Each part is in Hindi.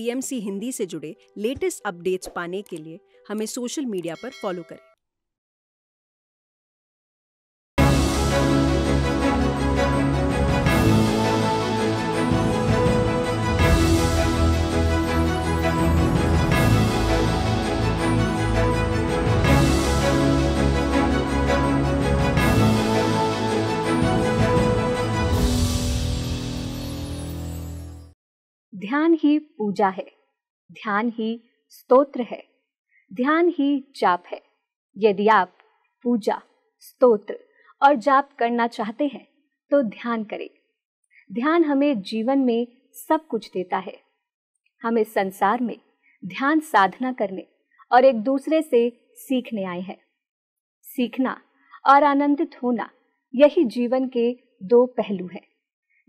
पीएमसी हिंदी से जुड़े लेटेस्ट अपडेट्स पाने के लिए हमें सोशल मीडिया पर फॉलो करें ध्यान ही पूजा है ध्यान ही स्तोत्र है ध्यान ही जाप है यदि आप पूजा स्तोत्र और जाप करना चाहते हैं तो ध्यान करें ध्यान हमें जीवन में सब कुछ देता है हमें संसार में ध्यान साधना करने और एक दूसरे से सीखने आए हैं सीखना और आनंदित होना यही जीवन के दो पहलू हैं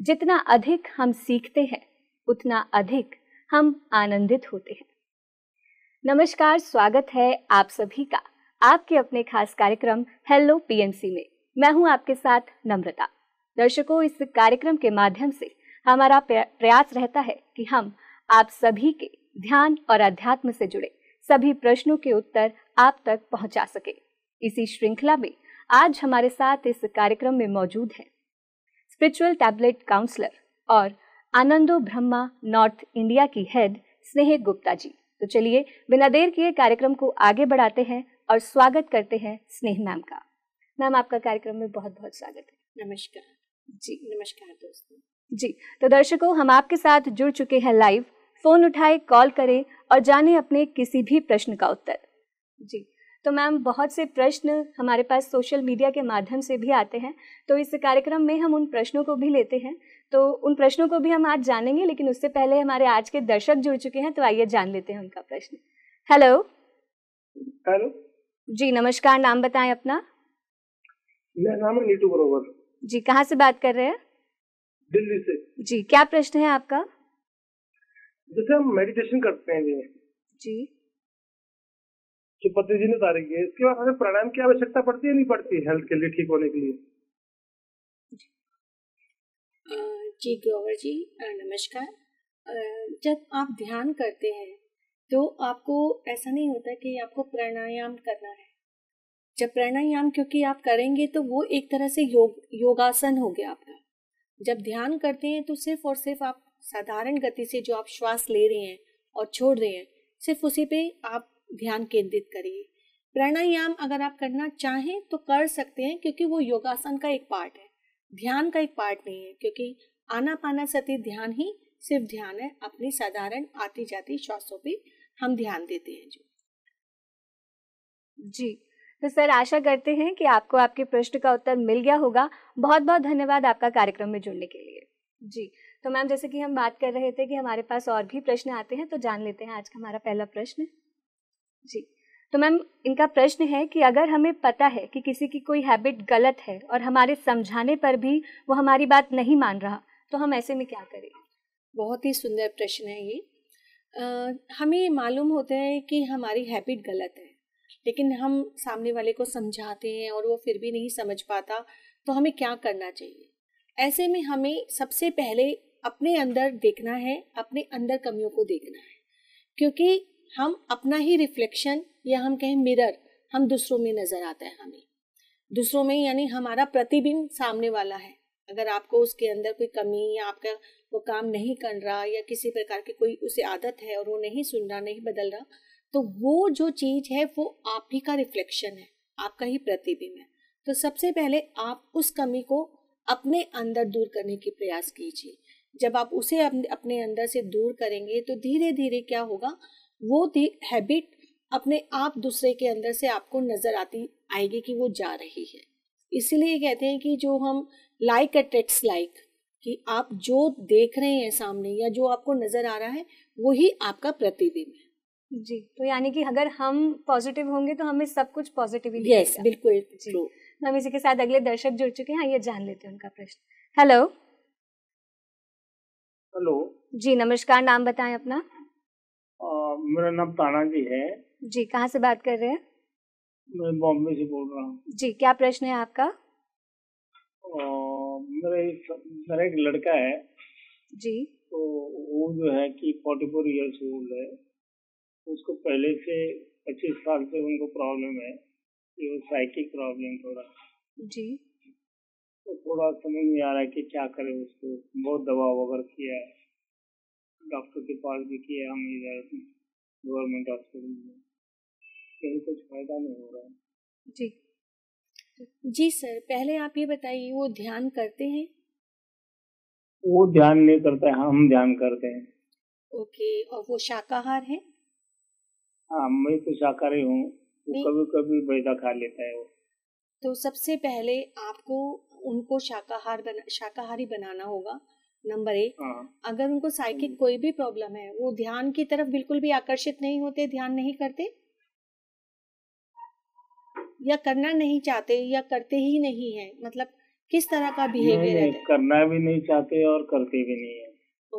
जितना अधिक हम सीखते हैं उतना अधिक हम आनंदित होते हैं नमस्कार स्वागत है आप सभी का आपके अपने खास कार्यक्रम हेलो पीएमसी में मैं हूं आपके साथ नम्रता दर्शकों इस कार्यक्रम के माध्यम से हमारा प्रयास रहता है कि हम आप सभी के ध्यान और अध्यात्म से जुड़े सभी प्रश्नों के उत्तर आप तक पहुंचा सके इसी श्रृंखला में आज हमारे साथ इस कार्यक्रम में मौजूद हैं स्पिरिचुअल टैबलेट काउंसलर और आनंदो ब्रह्मा नॉर्थ इंडिया की हेड स्नेह गुप्ता जी तो चलिए बिना देर किए कार्यक्रम को आगे बढ़ाते हैं और स्वागत करते हैं स्नेह मैम का मैम आपका कार्यक्रम में बहुत बहुत स्वागत है नमस्कार जी नमस्कार दोस्तों जी तो दर्शकों हम आपके साथ जुड़ चुके हैं लाइव फोन उठाए कॉल करें और जाने अपने किसी भी प्रश्न का उत्तर जी तो मैम बहुत से प्रश्न हमारे पास सोशल मीडिया के माध्यम से भी आते हैं तो इस कार्यक्रम में हम उन प्रश्नों को भी लेते हैं तो उन प्रश्नों को भी हम आज जानेंगे लेकिन उससे पहले हमारे आज के दर्शक जुड़ चुके हैं तो आइए जान लेते हैं उनका प्रश्न हेलो हेलो जी नमस्कार नाम बताएं अपना मेरा नाम है नीतू बरोबर जी कहाँ से बात कर रहे हैं दिल्ली से जी क्या प्रश्न है आपका जैसे हम मेडिटेशन करते हैं जी जी जो पति जी ने तारीख है इसके बाद हमें प्राणायाम की आवश्यकता पड़ती है नहीं पड़ती हेल्थ के लिए ठीक होने के लिए जी ग्रोवर जी नमस्कार जब आप ध्यान करते हैं तो आपको ऐसा नहीं होता कि आपको प्राणायाम करना है जब प्राणायाम क्योंकि आप करेंगे तो वो एक तरह से योग योगासन हो गया आपका जब ध्यान करते हैं तो सिर्फ और सिर्फ आप साधारण गति से जो आप श्वास ले रहे हैं और छोड़ रहे हैं सिर्फ उसी पे आप ध्यान केंद्रित करिए प्राणायाम अगर आप करना चाहें तो कर सकते हैं क्योंकि वो योगासन का एक पार्ट है ध्यान का एक पार्ट नहीं है क्योंकि आनापाना सती ध्यान ही सिर्फ ध्यान है अपनी साधारण आती जाती श्वासों पे हम ध्यान देते हैं जो जी तो सर आशा करते हैं कि आपको आपके प्रश्न का उत्तर मिल गया होगा बहुत बहुत धन्यवाद आपका कार्यक्रम में जुड़ने के लिए जी तो मैम जैसे कि हम बात कर रहे थे कि हमारे पास और भी प्रश्न आते हैं तो जान लेते हैं आज का हमारा पहला प्रश्न जी तो मैम इनका प्रश्न है कि अगर हमें पता है कि किसी की कोई हैबिट गलत है और हमारे समझाने पर भी वो हमारी बात नहीं मान रहा तो हम ऐसे में क्या करें बहुत ही सुंदर प्रश्न है ये आ, हमें मालूम होता है कि हमारी हैबिट गलत है लेकिन हम सामने वाले को समझाते हैं और वो फिर भी नहीं समझ पाता तो हमें क्या करना चाहिए ऐसे में हमें सबसे पहले अपने अंदर देखना है अपने अंदर कमियों को देखना है क्योंकि हम अपना ही रिफ्लेक्शन या हम कहें मिरर हम दूसरों में नज़र आता है हमें दूसरों में यानी हमारा प्रतिबिंब सामने वाला है अगर आपको उसके अंदर कोई कमी या आपका वो काम नहीं कर रहा या किसी प्रकार की कोई उसे आदत है और वो नहीं सुन रहा नहीं बदल रहा तो वो जो चीज़ है वो आप ही का रिफ्लेक्शन है आपका ही प्रतिबिंब है तो सबसे पहले आप उस कमी को अपने अंदर दूर करने की प्रयास कीजिए जब आप उसे अपने अंदर से दूर करेंगे तो धीरे धीरे क्या होगा वो हैबिट अपने आप दूसरे के अंदर से आपको नज़र आती आएगी कि वो जा रही है इसीलिए कहते हैं कि जो हम लाइक अट्रैक्ट्स लाइक कि आप जो देख रहे हैं सामने या जो आपको नजर आ रहा है वही आपका प्रतिबिंब है जी तो यानी कि अगर हम पॉजिटिव होंगे तो हमें सब कुछ पॉजिटिव ही यस बिल्कुल जी तो हम इसी के साथ अगले दर्शक जुड़ चुके हैं ये जान लेते हैं उनका प्रश्न हेलो हेलो जी नमस्कार नाम बताएं अपना मेरा नाम ताना जी है जी कहाँ से बात कर रहे हैं मैं बॉम्बे से बोल रहा हूँ जी क्या प्रश्न है आपका मेरा एक लड़का है जी तो वो जो है कि फोर्टी फोर ईयर्स ओल्ड है उसको पहले से पच्चीस साल से उनको प्रॉब्लम है कि वो साइकिक प्रॉब्लम थोड़ा जी तो थोड़ा समझ नहीं आ रहा है कि क्या करें उसको बहुत दबाव वगैरह किया है डॉक्टर के पास भी किया हम इधर गवर्नमेंट हॉस्पिटल में कहीं कुछ फायदा नहीं हो रहा है जी जी सर पहले आप ये बताइए वो ध्यान करते हैं वो ध्यान नहीं करता है हम ध्यान करते हैं ओके और वो शाकाहार है हाँ मैं तो शाकाहारी हूँ तो कभी कभी बैठा खा लेता है वो तो सबसे पहले आपको उनको शाकाहार बना शाकाहारी बनाना होगा नंबर एक हाँ। अगर उनको साइकिक हम्म। कोई भी प्रॉब्लम है वो ध्यान की तरफ बिल्कुल भी आकर्षित नहीं होते ध्यान नहीं करते या करना नहीं चाहते या करते ही नहीं है मतलब किस तरह का बिहेवियर है करना भी नहीं चाहते और करते भी नहीं है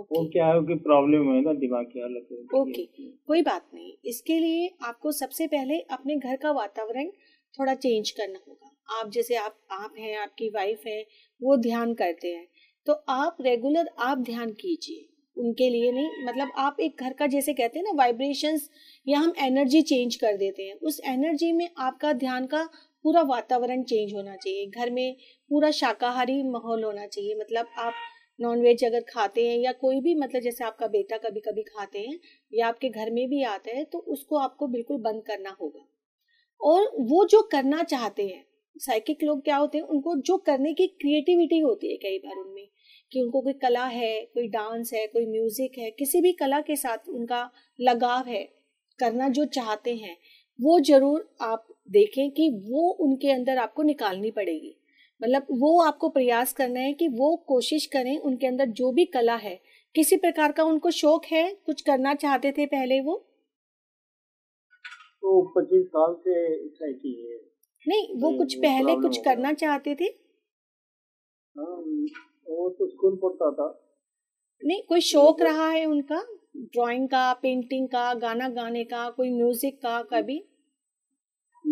Okay. वो क्या है कि प्रॉब्लम है ना दिमाग की हालत ओके okay. कोई बात नहीं इसके लिए आपको सबसे पहले अपने घर का वातावरण थोड़ा चेंज करना होगा आप जैसे आप आप हैं आपकी वाइफ है वो ध्यान करते हैं तो आप रेगुलर आप ध्यान कीजिए उनके लिए नहीं मतलब आप एक घर का जैसे कहते हैं ना वाइब्रेशंस या हम एनर्जी चेंज कर देते हैं उस एनर्जी में आपका ध्यान का पूरा वातावरण चेंज होना चाहिए घर में पूरा शाकाहारी माहौल होना चाहिए मतलब आप नॉनवेज अगर खाते हैं या कोई भी मतलब जैसे आपका बेटा कभी कभी खाते हैं या आपके घर में भी आता है तो उसको आपको बिल्कुल बंद करना होगा और वो जो करना चाहते हैं साइकिक लोग क्या होते हैं उनको जो करने की क्रिएटिविटी होती है कई बार उनमें कि उनको कोई कला है कोई डांस है कोई म्यूजिक है किसी भी कला के साथ उनका लगाव है करना जो चाहते हैं वो जरूर आप देखें कि वो उनके अंदर आपको निकालनी पड़ेगी मतलब वो आपको प्रयास करना है कि वो कोशिश करें उनके अंदर जो भी कला है किसी प्रकार का उनको शौक है कुछ करना चाहते थे पहले वो तो पच्चीस साल से है नहीं वो कुछ पहले कुछ करना चाहते थे हाँ, वो तो स्कूल पढ़ता था नहीं कोई शौक तो रहा है उनका ड्राइंग का पेंटिंग का गाना गाने का कोई म्यूजिक का कभी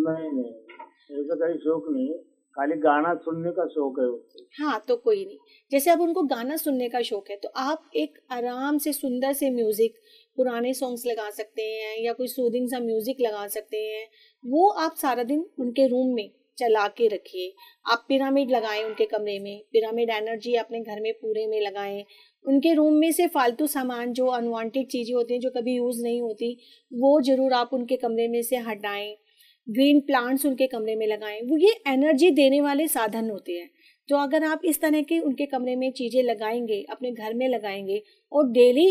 नहीं नहीं ऐसा कोई शौक नहीं खाली गाना सुनने का शौक है उसको हाँ तो कोई नहीं जैसे अब उनको गाना सुनने का शौक है तो आप एक आराम से सुंदर से म्यूजिक पुराने सॉन्ग्स लगा सकते हैं या कोई सूदिंग सा म्यूजिक लगा सकते हैं वो आप सारा दिन उनके रूम में चला के रखिए आप पिरामिड लगाएं उनके कमरे में पिरामिड एनर्जी अपने घर में पूरे में लगाएं उनके रूम में से फालतू सामान जो अनवांटेड चीज़ें होती हैं जो कभी यूज़ नहीं होती वो ज़रूर आप उनके कमरे में से हटाएं ग्रीन प्लांट्स उनके कमरे में लगाएं वो ये एनर्जी देने वाले साधन होते हैं तो अगर आप इस तरह के उनके कमरे में चीज़ें लगाएंगे अपने घर में लगाएंगे और डेली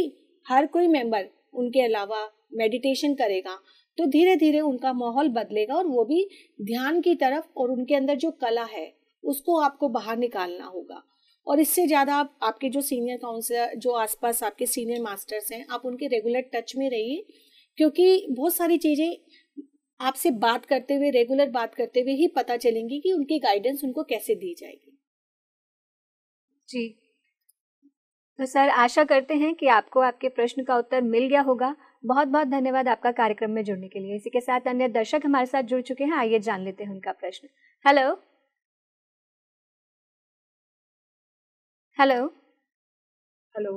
हर कोई मेंबर उनके अलावा मेडिटेशन करेगा तो धीरे धीरे उनका माहौल बदलेगा और वो भी ध्यान की तरफ और उनके अंदर जो कला है उसको आपको बाहर निकालना होगा और इससे ज़्यादा आप आपके जो सीनियर काउंसलर जो आसपास आपके सीनियर मास्टर्स हैं आप उनके रेगुलर टच में रहिए क्योंकि बहुत सारी चीज़ें आपसे बात करते हुए रेगुलर बात करते हुए ही पता चलेंगी कि उनकी गाइडेंस उनको कैसे दी जाएगी जी तो सर आशा करते हैं कि आपको आपके प्रश्न का उत्तर मिल गया होगा बहुत बहुत धन्यवाद आपका कार्यक्रम में जुड़ने के लिए इसी के साथ अन्य दर्शक हमारे साथ जुड़ चुके हैं आइए जान लेते हैं उनका प्रश्न हेलो हेलो हेलो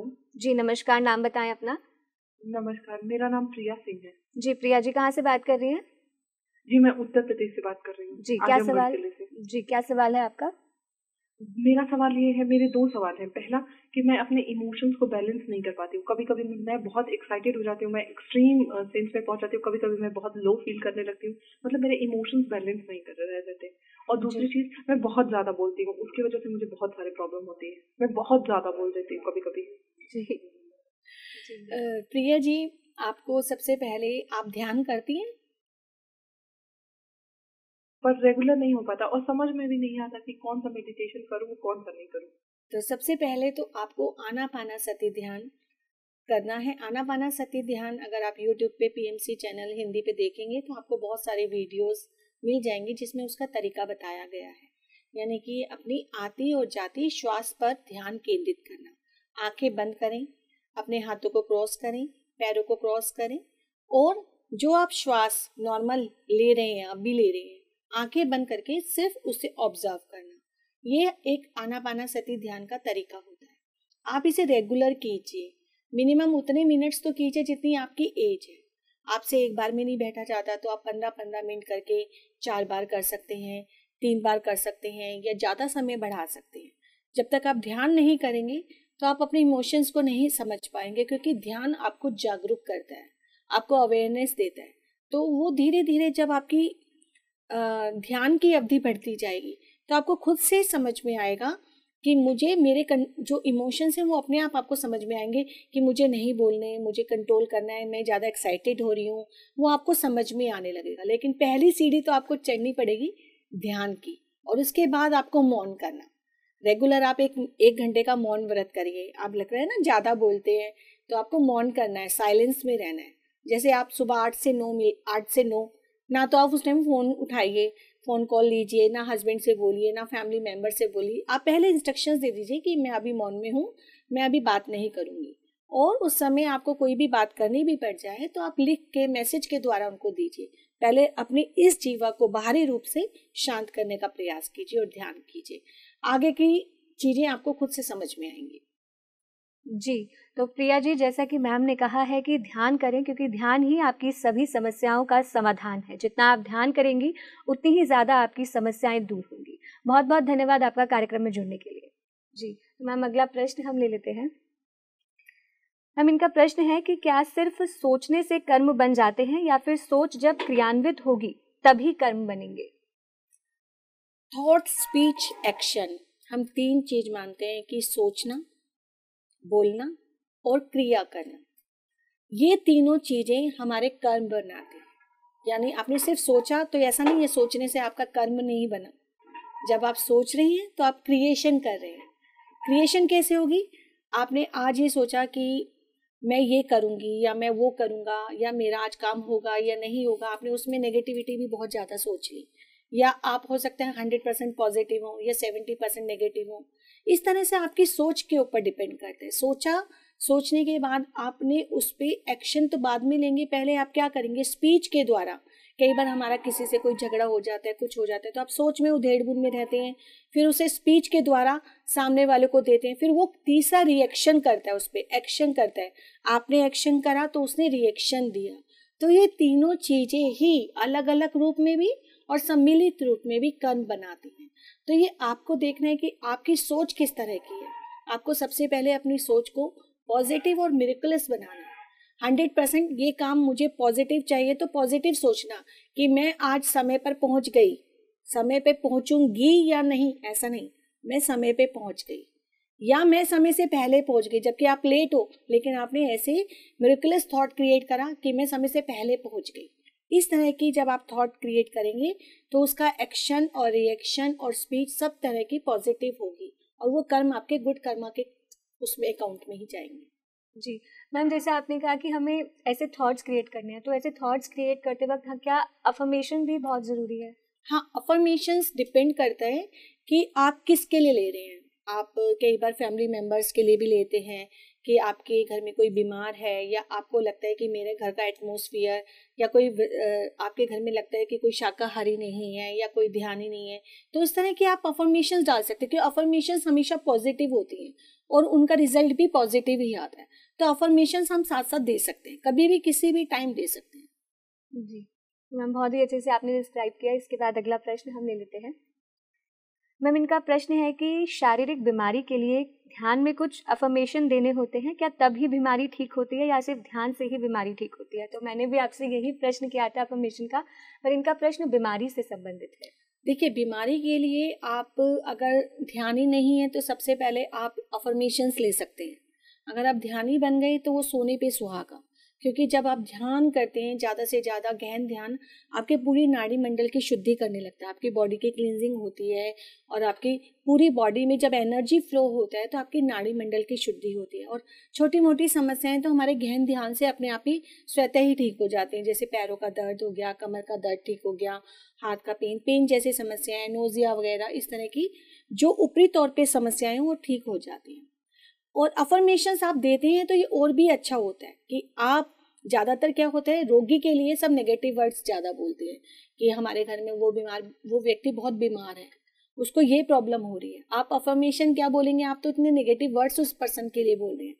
जी नमस्कार नाम बताएं अपना नमस्कार मेरा नाम प्रिया सिंह है जी प्रिया जी कहाँ से बात कर रही हैं जी मैं उत्तर प्रदेश से बात कर रही हूँ जी क्या सवाल जी क्या सवाल है आपका मेरा सवाल ये है मेरे दो सवाल हैं पहला कि मैं अपने इमोशंस को बैलेंस नहीं कर पाती हूँ कभी कभी मैं बहुत एक्साइटेड हो जाती हूँ मैं एक्सट्रीम सेंस में पहुंच जाती हूँ कभी कभी मैं बहुत लो फील करने लगती हूँ मतलब मेरे इमोशंस बैलेंस नहीं कर रह जाते और दूसरी चीज मैं बहुत ज्यादा बोलती हूँ उसकी वजह से मुझे बहुत सारे प्रॉब्लम होती है मैं बहुत ज्यादा बोल देती हूँ कभी कभी प्रिया जी आपको सबसे पहले आप ध्यान करती हैं पर रेगुलर नहीं हो पाता और समझ में भी नहीं आता कि कौन सा मेडिटेशन करूँ कौन सा नहीं करूँ तो सबसे पहले तो आपको आना पाना सती ध्यान करना है आना पाना सती ध्यान अगर आप YouTube पे PMC चैनल हिंदी पे देखेंगे तो आपको बहुत सारे वीडियोस मिल जाएंगे जिसमें उसका तरीका बताया गया है यानी कि अपनी आती और जाती श्वास पर ध्यान केंद्रित करना आंखें बंद करें अपने हाथों को क्रॉस करें पैरों को क्रॉस करें और जो आप श्वास नॉर्मल ले रहे हैं अब भी ले रहे हैं आंखें बंद करके सिर्फ उसे ऑब्जर्व करना ये एक आनापाना सती ध्यान का तरीका होता है आप इसे रेगुलर कीजिए मिनिमम उतने मिनट्स तो कीजिए जितनी आपकी एज है आपसे एक बार में नहीं बैठा जाता तो आप पंद्रह पंद्रह मिनट करके चार बार कर सकते हैं तीन बार कर सकते हैं या ज़्यादा समय बढ़ा सकते हैं जब तक आप ध्यान नहीं करेंगे तो आप अपने इमोशंस को नहीं समझ पाएंगे क्योंकि ध्यान आपको जागरूक करता है आपको अवेयरनेस देता है तो वो धीरे धीरे जब आपकी ध्यान की अवधि बढ़ती जाएगी तो आपको खुद से समझ में आएगा कि मुझे मेरे कन, जो इमोशंस हैं वो अपने आप आपको समझ में आएंगे कि मुझे नहीं बोलने मुझे कंट्रोल करना है मैं ज़्यादा एक्साइटेड हो रही हूँ वो आपको समझ में आने लगेगा लेकिन पहली सीढ़ी तो आपको चढ़नी पड़ेगी ध्यान की और उसके बाद आपको मौन करना रेगुलर आप एक एक घंटे का मौन व्रत करिए आप लग रहा है ना ज़्यादा बोलते हैं तो आपको मौन करना है साइलेंस में रहना है जैसे आप सुबह आठ से नौ आठ से नौ ना तो आप उस टाइम फ़ोन उठाइए फ़ोन कॉल लीजिए ना हस्बैंड से बोलिए ना फैमिली मेम्बर से बोलिए आप पहले इंस्ट्रक्शंस दे दीजिए कि मैं अभी मौन में हूँ मैं अभी बात नहीं करूँगी और उस समय आपको कोई भी बात करनी भी पड़ जाए तो आप लिख के मैसेज के द्वारा उनको दीजिए पहले अपने इस जीवा को बाहरी रूप से शांत करने का प्रयास कीजिए और ध्यान कीजिए आगे की चीज़ें आपको खुद से समझ में आएंगी जी तो प्रिया जी जैसा कि मैम ने कहा है कि ध्यान करें क्योंकि ध्यान ही आपकी सभी समस्याओं का समाधान है जितना आप ध्यान करेंगी उतनी ही ज़्यादा आपकी समस्याएं दूर होंगी बहुत बहुत धन्यवाद आपका कार्यक्रम में जुड़ने के लिए जी तो मैम अगला प्रश्न हम ले लेते हैं मैम इनका प्रश्न है कि क्या सिर्फ सोचने से कर्म बन जाते हैं या फिर सोच जब क्रियान्वित होगी तभी कर्म बनेंगे थॉट स्पीच एक्शन हम तीन चीज मानते हैं कि सोचना बोलना और क्रिया करना ये तीनों चीजें हमारे कर्म बनाते हैं यानी आपने सिर्फ सोचा तो ऐसा नहीं है सोचने से आपका कर्म नहीं बना जब आप सोच रहे हैं तो आप क्रिएशन कर रहे हैं क्रिएशन कैसे होगी आपने आज ये सोचा कि मैं ये करूँगी या मैं वो करूँगा या मेरा आज काम होगा या नहीं होगा आपने उसमें नेगेटिविटी भी बहुत ज़्यादा सोच ली या आप हो सकते हैं हंड्रेड परसेंट पॉजिटिव हों या सेवेंटी परसेंट नेगेटिव हों इस तरह से आपकी सोच के ऊपर डिपेंड करता है सोचा सोचने के बाद आपने उस पर एक्शन तो बाद में लेंगे पहले आप क्या करेंगे स्पीच के द्वारा कई बार हमारा किसी से कोई झगड़ा हो जाता है कुछ हो जाता है तो आप सोच में उधेड़ बुन में रहते हैं फिर उसे स्पीच के द्वारा सामने वाले को देते हैं फिर वो तीसरा रिएक्शन करता है उस पर एक्शन करता है आपने एक्शन करा तो उसने रिएक्शन दिया तो ये तीनों चीज़ें ही अलग अलग रूप में भी और सम्मिलित रूप में भी कन बनाती हैं तो ये आपको देखना है कि आपकी सोच किस तरह की है आपको सबसे पहले अपनी सोच को पॉजिटिव और मिरिकुलस बनाना है हंड्रेड परसेंट ये काम मुझे पॉजिटिव चाहिए तो पॉजिटिव सोचना कि मैं आज समय पर पहुंच गई समय पे पहुंचूंगी या नहीं ऐसा नहीं मैं समय पे पहुंच गई या मैं समय से पहले पहुंच गई जबकि आप लेट हो लेकिन आपने ऐसे मेरिकुलस थॉट क्रिएट करा कि मैं समय से पहले पहुंच गई इस तरह की जब आप थॉट क्रिएट करेंगे तो उसका एक्शन और रिएक्शन और स्पीच सब तरह की पॉजिटिव होगी और वो कर्म आपके गुड कर्मा के उसमें अकाउंट में ही जाएंगे जी मैम जैसे आपने कहा कि हमें ऐसे थॉट्स क्रिएट करने हैं तो ऐसे थॉट्स क्रिएट करते वक्त हाँ, क्या अफर्मेशन भी बहुत ज़रूरी है हाँ अफर्मेशंस डिपेंड करता है कि आप किसके लिए ले रहे हैं आप कई बार फैमिली मेम्बर्स के लिए भी लेते हैं कि आपके घर में कोई बीमार है या आपको लगता है कि मेरे घर का एटमोसफियर या कोई आपके घर में लगता है कि कोई शाकाहारी नहीं है या कोई ध्यान नहीं है तो इस तरह की आप अफॉर्मेशन डाल सकते हैं क्योंकि अफॉर्मेशन हमेशा पॉजिटिव होती हैं और उनका रिजल्ट भी पॉजिटिव ही आता है तो अफॉर्मेशन हम साथ साथ दे सकते हैं कभी भी किसी भी टाइम दे सकते हैं जी मैम बहुत ही अच्छे से आपने डिस्क्राइब किया इसके बाद अगला प्रश्न हम ले लेते हैं मैम इनका प्रश्न है कि शारीरिक बीमारी के लिए ध्यान में कुछ अफर्मेशन देने होते हैं क्या तभी बीमारी ठीक होती है या सिर्फ ध्यान से ही बीमारी ठीक होती है तो मैंने भी आपसे यही प्रश्न किया था अफर्मेशन का पर इनका प्रश्न बीमारी से संबंधित है देखिए बीमारी के लिए आप अगर ध्यान ही नहीं है तो सबसे पहले आप अफर्मेशंस ले सकते हैं अगर आप ध्यान ही बन गए तो वो सोने पे सुहागा क्योंकि जब आप ध्यान करते हैं ज़्यादा से ज़्यादा गहन ध्यान आपके पूरी नाड़ी मंडल की शुद्धि करने लगता है आपकी बॉडी की क्लिनजिंग होती है और आपकी पूरी बॉडी में जब एनर्जी फ्लो होता है तो आपकी नाड़ी मंडल की शुद्धि होती है और छोटी मोटी समस्याएं तो हमारे गहन ध्यान से अपने आप ही स्वतः ही ठीक हो जाती हैं जैसे पैरों का दर्द हो गया कमर का दर्द ठीक हो गया हाथ का पेन पेन जैसी समस्याएं नोजिया वगैरह इस तरह की जो ऊपरी तौर पर समस्याएं हैं वो ठीक हो जाती हैं और अफर्मेशन आप देते हैं तो ये और भी अच्छा होता है कि आप ज़्यादातर क्या होता है रोगी के लिए सब नेगेटिव वर्ड्स ज़्यादा बोलते हैं कि हमारे घर में वो बीमार वो व्यक्ति बहुत बीमार है उसको ये प्रॉब्लम हो रही है आप अफर्मेशन क्या बोलेंगे आप तो इतने नेगेटिव वर्ड्स उस पर्सन के लिए बोल रहे हैं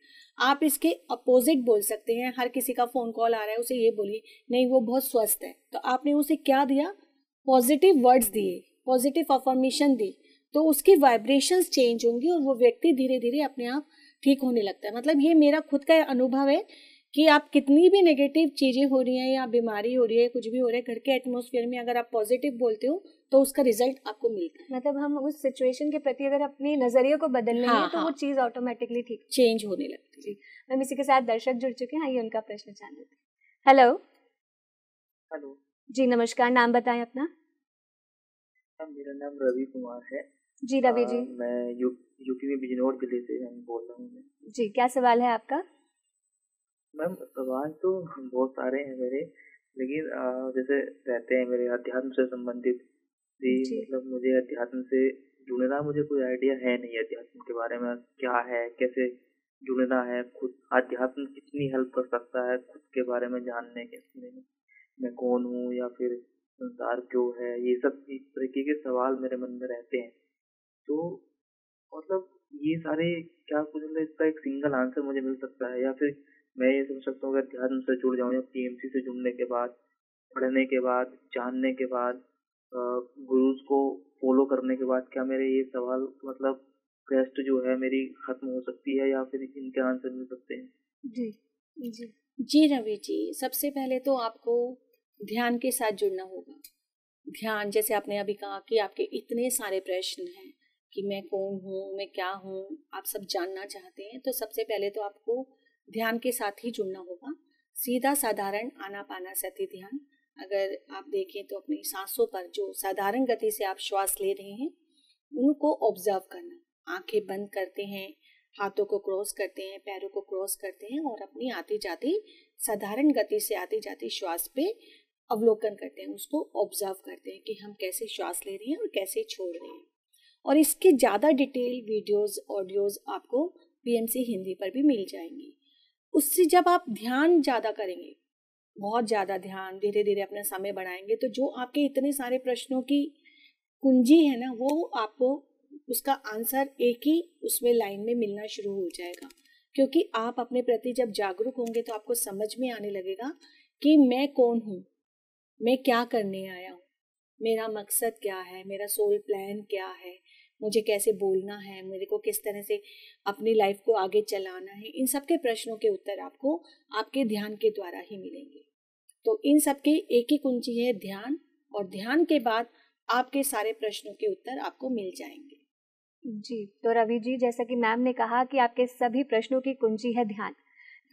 आप इसके अपोजिट बोल सकते हैं हर किसी का फ़ोन कॉल आ रहा है उसे ये बोलिए नहीं वो बहुत स्वस्थ है तो आपने उसे क्या दिया पॉजिटिव वर्ड्स दिए पॉजिटिव अफर्मेशन दी तो उसकी वाइब्रेशंस चेंज होंगी और वो व्यक्ति धीरे धीरे अपने आप ठीक होने लगता है मतलब ये मेरा खुद का अनुभव है कि आप कितनी भी नेगेटिव चीज़ें हो रही हैं या बीमारी हो रही है कुछ भी हो रहा है घर के एटमोसफियर में अगर आप पॉजिटिव बोलते हो तो उसका रिजल्ट आपको मिलता है मतलब हम उस सिचुएशन के प्रति अगर अपने नजरिए को बदल लेंगे हाँ, तो हाँ, वो चीज़ ऑटोमेटिकली ठीक चेंज होने लगती है मैम इसी के साथ दर्शक जुड़ चुके हैं आइए उनका प्रश्न जान लेते हेलो हेलो जी नमस्कार नाम बताएं अपना हाँ, मेरा नाम रवि कुमार है जी रवि जी हाँ, मैं यू, यूपी में बिजनौर जिले से हम बोल रहा हूँ जी क्या सवाल है आपका मैम सवाल तो बहुत सारे हैं मेरे लेकिन जैसे रहते हैं मेरे अध्यात्म से संबंधित जी मतलब मुझे अध्यात्म से जुड़ना मुझे कोई आइडिया है नहीं अध्यात्म के बारे में क्या है कैसे जुड़ना है खुद अध्यात्म कितनी हेल्प कर सकता है खुद के बारे में जानने के में मैं कौन हूँ या फिर संसार क्यों है ये सब इस तरीके के सवाल मेरे मन में रहते हैं तो मतलब ये सारे क्या कुछ मतलब इसका एक सिंगल आंसर मुझे मिल सकता है या फिर मैं ये समझ सकता हूँ अगर ध्यान से जुड़ जाऊँ या पी से जुड़ने के बाद पढ़ने के बाद जानने के बाद गुरुज को फॉलो करने के बाद क्या मेरे ये सवाल मतलब क्वेस्ट जो है मेरी खत्म हो सकती है या फिर इनके आंसर मिल सकते हैं जी जी जी रवि जी सबसे पहले तो आपको ध्यान के साथ जुड़ना होगा ध्यान जैसे आपने अभी कहा कि आपके इतने सारे प्रश्न हैं कि मैं कौन हूँ मैं क्या हूँ आप सब जानना चाहते हैं तो सबसे पहले तो आपको ध्यान के साथ ही जुड़ना होगा सीधा साधारण आना पाना सती ध्यान अगर आप देखें तो अपनी सांसों पर जो साधारण गति से आप श्वास ले रहे हैं उनको ऑब्जर्व करना आंखें बंद करते हैं हाथों को क्रॉस करते हैं पैरों को क्रॉस करते हैं और अपनी आती जाती साधारण गति से आती जाती श्वास पे अवलोकन करते हैं उसको ऑब्जर्व करते हैं कि हम कैसे श्वास ले रहे हैं और कैसे छोड़ रहे हैं और इसके ज़्यादा डिटेल वीडियोस ऑडियोस आपको बीएमसी हिंदी पर भी मिल जाएंगी उससे जब आप ध्यान ज़्यादा करेंगे बहुत ज़्यादा ध्यान धीरे धीरे अपना समय बढ़ाएंगे तो जो आपके इतने सारे प्रश्नों की कुंजी है ना वो आपको उसका आंसर एक ही उसमें लाइन में मिलना शुरू हो जाएगा क्योंकि आप अपने प्रति जब जागरूक होंगे तो आपको समझ में आने लगेगा कि मैं कौन हूँ मैं क्या करने आया हूँ मेरा मकसद क्या है मेरा सोल प्लान क्या है मुझे कैसे बोलना है मेरे को किस तरह से अपनी लाइफ को आगे चलाना है इन सब के प्रश्नों के उत्तर आपको आपके ध्यान के द्वारा ही मिलेंगे तो इन सब के एक ही कुंजी है ध्यान और ध्यान के बाद आपके सारे प्रश्नों के उत्तर आपको मिल जाएंगे जी तो रवि जी जैसा कि मैम ने कहा कि आपके सभी प्रश्नों की कुंजी है ध्यान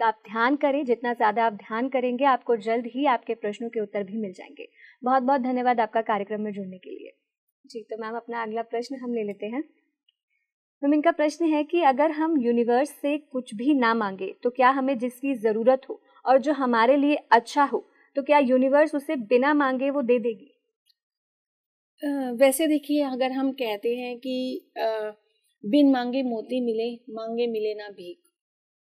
आप ध्यान करें जितना ज़्यादा आप ध्यान करेंगे आपको जल्द ही आपके प्रश्नों के उत्तर भी मिल जाएंगे बहुत बहुत धन्यवाद आपका कार्यक्रम में जुड़ने के लिए जी तो मैम अपना अगला प्रश्न हम ले लेते हैं मैम इनका प्रश्न है कि अगर हम यूनिवर्स से कुछ भी ना मांगे तो क्या हमें जिसकी ज़रूरत हो और जो हमारे लिए अच्छा हो तो क्या यूनिवर्स उसे बिना मांगे वो दे देगी वैसे देखिए अगर हम कहते हैं कि बिन मांगे मोती मिले मांगे मिले ना भीख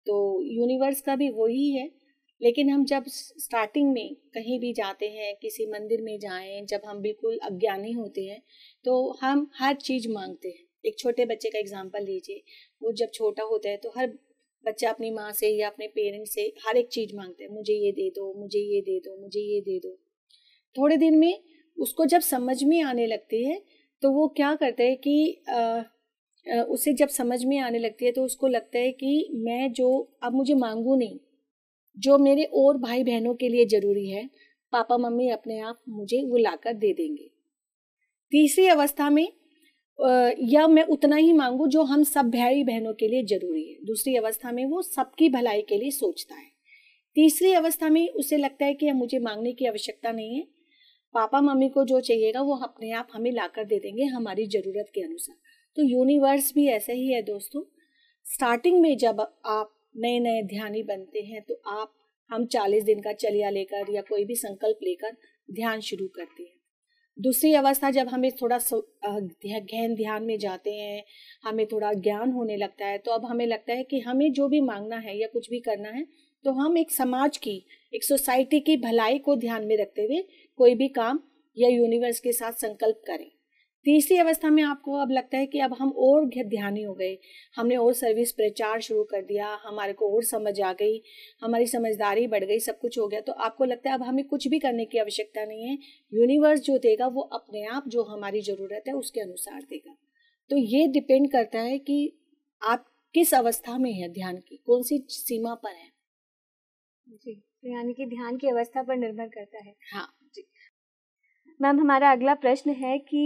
तो यूनिवर्स का भी वही है लेकिन हम जब स्टार्टिंग में कहीं भी जाते हैं किसी मंदिर में जाएं जब हम बिल्कुल अज्ञानी होते हैं तो हम हर चीज़ मांगते हैं एक छोटे बच्चे का एग्जाम्पल लीजिए वो जब छोटा होता है तो हर बच्चा अपनी माँ से या अपने पेरेंट्स से हर एक चीज़ मांगता है मुझे ये दे दो मुझे ये दे दो मुझे ये दे दो थोड़े दिन में उसको जब समझ में आने लगती है तो वो क्या करते हैं कि आ, उसे जब समझ में आने लगती है तो उसको लगता है कि मैं जो अब मुझे मांगू नहीं जो मेरे और भाई बहनों के लिए ज़रूरी है पापा मम्मी अपने आप मुझे वो लाकर दे देंगे तीसरी अवस्था में या मैं उतना ही मांगू जो हम सब भाई बहनों के लिए ज़रूरी है दूसरी अवस्था में वो सबकी भलाई के लिए सोचता है तीसरी अवस्था में उसे लगता है कि मुझे मांगने की आवश्यकता नहीं है पापा मम्मी को जो चाहिएगा वो अपने आप हमें लाकर दे देंगे हमारी ज़रूरत के अनुसार तो यूनिवर्स भी ऐसा ही है दोस्तों स्टार्टिंग में जब आप नए नए ध्यानी बनते हैं तो आप हम चालीस दिन का चलिया लेकर या कोई भी संकल्प लेकर ध्यान शुरू करते हैं दूसरी अवस्था जब हमें थोड़ा गहन ध्यान में जाते हैं हमें थोड़ा ज्ञान होने लगता है तो अब हमें लगता है कि हमें जो भी मांगना है या कुछ भी करना है तो हम एक समाज की एक सोसाइटी की भलाई को ध्यान में रखते हुए कोई भी काम या यूनिवर्स के साथ संकल्प करें तीसरी अवस्था में आपको अब लगता है कि अब हम और ध्यानी हो गए हमने और सर्विस प्रचार शुरू कर दिया हमारे को और समझ आ गई हमारी समझदारी बढ़ गई सब कुछ हो गया तो आपको लगता है अब हमें कुछ भी करने की आवश्यकता नहीं है यूनिवर्स जो देगा वो अपने आप जो हमारी ज़रूरत है उसके अनुसार देगा तो ये डिपेंड करता है कि आप किस अवस्था में है ध्यान की कौन सी सीमा पर है जी तो यानी कि ध्यान की अवस्था पर निर्भर करता है हाँ मैम हमारा अगला प्रश्न है कि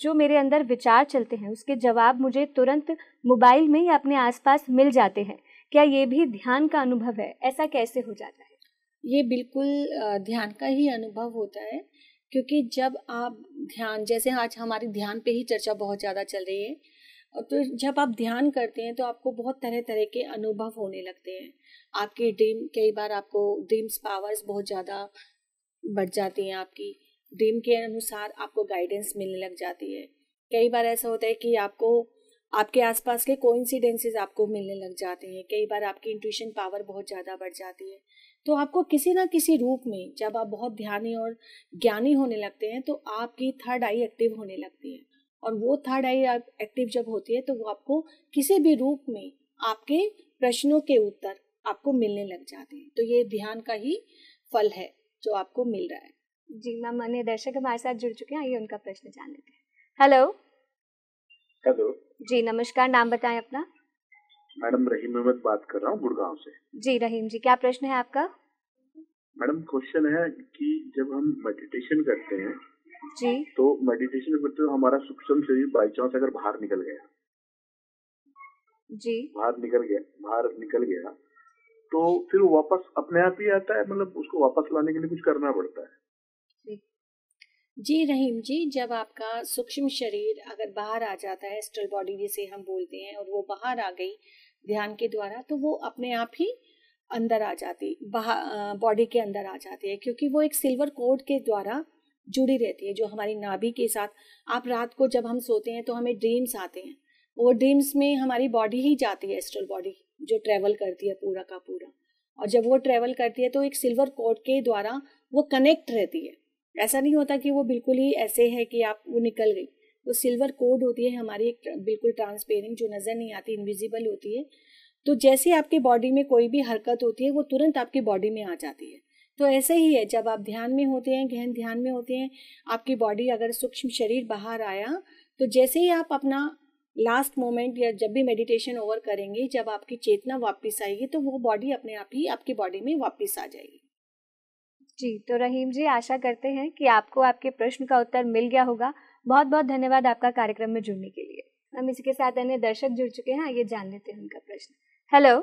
जो मेरे अंदर विचार चलते हैं उसके जवाब मुझे तुरंत मोबाइल में या अपने आसपास मिल जाते हैं क्या ये भी ध्यान का अनुभव है ऐसा कैसे हो जाता है ये बिल्कुल ध्यान का ही अनुभव होता है क्योंकि जब आप ध्यान जैसे आज हमारी ध्यान पे ही चर्चा बहुत ज़्यादा चल रही है तो जब आप ध्यान करते हैं तो आपको बहुत तरह तरह के अनुभव होने लगते हैं आपकी ड्रीम कई बार आपको ड्रीम्स पावर्स बहुत ज़्यादा बढ़ जाती हैं आपकी ड्रीम के अनुसार आपको गाइडेंस मिलने लग जाती है कई बार ऐसा होता है कि आपको आपके आसपास के कोइंसिडेंसेस आपको मिलने लग जाते हैं कई बार आपकी इंट्यूशन पावर बहुत ज़्यादा बढ़ जाती है तो आपको किसी ना किसी रूप में जब आप बहुत ध्यानी और ज्ञानी होने लगते हैं तो आपकी थर्ड आई एक्टिव होने लगती है और वो थर्ड आई एक्टिव जब होती है तो वो आपको किसी भी रूप में आपके प्रश्नों के उत्तर आपको मिलने लग जाते हैं तो ये ध्यान का ही फल है जो आपको मिल रहा है जी मैम अन्य दर्शक हमारे साथ जुड़ चुके हैं आइए उनका प्रश्न जान लेते हैं हेलो हेलो जी नमस्कार नाम बताएं अपना मैडम रहीम अहमद बात कर रहा हूँ गुड़गांव से जी रहीम जी क्या प्रश्न है आपका मैडम क्वेश्चन है कि जब हम मेडिटेशन करते हैं जी तो मेडिटेशन करते तो हमारा सूक्ष्म शरीर बाई चांस अगर बाहर निकल गया जी बाहर निकल गया बाहर निकल गया तो फिर वापस अपने आप ही आता है मतलब उसको वापस लाने के लिए कुछ करना पड़ता है जी रहीम जी जब आपका सूक्ष्म शरीर अगर बाहर आ जाता है स्ट्रल बॉडी जिसे हम बोलते हैं और वो बाहर आ गई ध्यान के द्वारा तो वो अपने आप ही अंदर आ जाती बॉडी के अंदर आ जाती है क्योंकि वो एक सिल्वर कोड के द्वारा जुड़ी रहती है जो हमारी नाभि के साथ आप रात को जब हम सोते हैं तो हमें ड्रीम्स आते हैं वो ड्रीम्स में हमारी बॉडी ही जाती है एस्ट्रल बॉडी जो ट्रैवल करती है पूरा का पूरा और जब वो ट्रैवल करती है तो एक सिल्वर कोड के द्वारा वो कनेक्ट रहती है ऐसा नहीं होता कि वो बिल्कुल ही ऐसे है कि आप वो निकल गई वो सिल्वर कोड होती है हमारी एक बिल्कुल ट्रांसपेरेंट जो नज़र नहीं आती इनविजिबल होती है तो जैसे आपके बॉडी में कोई भी हरकत होती है वो तुरंत आपकी बॉडी में आ जाती है तो ऐसे ही है जब आप ध्यान में होते हैं गहन ध्यान में होते हैं आपकी बॉडी अगर सूक्ष्म शरीर बाहर आया तो जैसे ही आप अपना लास्ट मोमेंट या जब भी मेडिटेशन ओवर करेंगे जब आपकी चेतना वापस आएगी तो वो बॉडी अपने आप ही आपकी बॉडी में वापस आ जाएगी जी तो रहीम जी आशा करते हैं कि आपको आपके प्रश्न का उत्तर मिल गया होगा बहुत बहुत धन्यवाद आपका कार्यक्रम में जुड़ने के लिए हम के साथ अन्य दर्शक जुड़ चुके हैं आइए जान लेते हैं उनका प्रश्न हेलो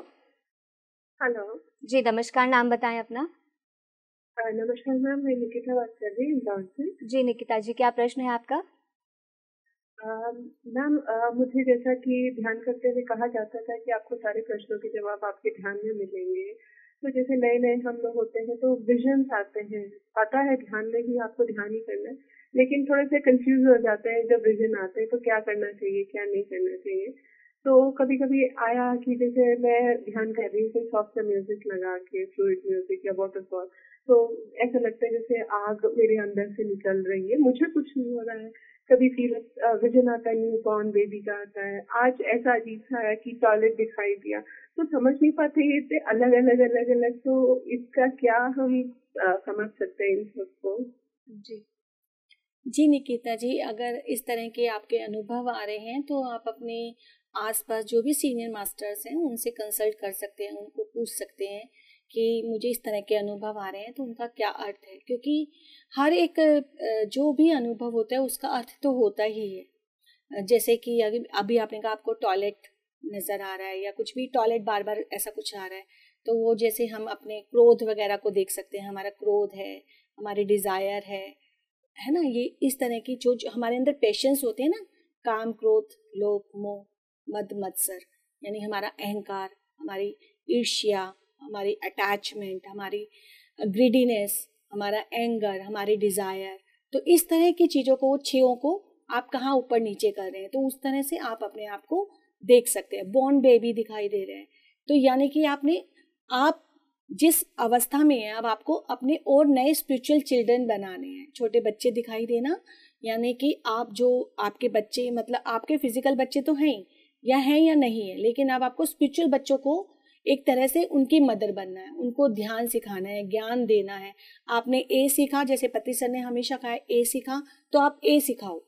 हेलो जी नमस्कार नाम बताएं अपना नमस्कार मैम मैं निकिता बात कर रही हूँ जी निकिता जी क्या प्रश्न है आपका मैम मुझे जैसा कि ध्यान करते हुए कहा जाता था कि आपको सारे प्रश्नों के जवाब आपके ध्यान में मिलेंगे तो जैसे नए नए हम लोग होते हैं तो विजन्स आते हैं पता है ध्यान में ही आपको ध्यान ही करना है लेकिन थोड़े से कंफ्यूज हो जाते हैं जब विजन आते हैं तो क्या करना चाहिए क्या नहीं करना चाहिए तो कभी कभी आया कि जैसे मैं ध्यान कर रही हूँ कोई सॉफ्ट म्यूजिक लगा के फ्लूड म्यूजिक या वॉटरफॉल तो ऐसा लगता है जैसे आग मेरे अंदर से निकल रही है मुझे कुछ नहीं हो रहा है कभी फील विजन आता है न्यू बॉर्न बेबी का आता है आज ऐसा अजीब सा है कि टॉयलेट दिखाई दिया तो समझ नहीं पाते ये थे अलग अलग अलग अलग तो इसका क्या हम समझ सकते हैं इन सबको जी जी निकिता जी अगर इस तरह के आपके अनुभव आ रहे हैं तो आप अपने आसपास जो भी सीनियर मास्टर्स हैं उनसे कंसल्ट कर सकते हैं उनको पूछ सकते हैं कि मुझे इस तरह के अनुभव आ रहे हैं तो उनका क्या अर्थ है क्योंकि हर एक जो भी अनुभव होता है उसका अर्थ तो होता ही है जैसे कि अभी आपने कहा आपको टॉयलेट नज़र आ रहा है या कुछ भी टॉयलेट बार बार ऐसा कुछ आ रहा है तो वो जैसे हम अपने क्रोध वगैरह को देख सकते हैं हमारा क्रोध है हमारे डिज़ायर है है ना ये इस तरह की जो, जो हमारे अंदर पेशेंस होते हैं ना काम क्रोध लोभ मोह मद मत्सर यानी हमारा अहंकार हमारी ईर्ष्या हमारी अटैचमेंट हमारी ग्रीडीनेस हमारा एंगर हमारी डिज़ायर तो इस तरह की चीज़ों को छयों को आप कहाँ ऊपर नीचे कर रहे हैं तो उस तरह से आप अपने आप को देख सकते हैं बॉर्न बेबी दिखाई दे रहे हैं तो यानी कि आपने आप जिस अवस्था में है अब आपको अपने और नए स्पिरिचुअल चिल्ड्रन बनाने हैं छोटे बच्चे दिखाई देना यानी कि आप जो आपके बच्चे मतलब आपके फिजिकल बच्चे तो हैं ही या है या नहीं है लेकिन अब आपको स्पिरिचुअल बच्चों को एक तरह से उनकी मदर बनना है उनको ध्यान सिखाना है ज्ञान देना है आपने ए सीखा जैसे पति सर ने हमेशा कहा ए सीखा तो आप ए सिखाओ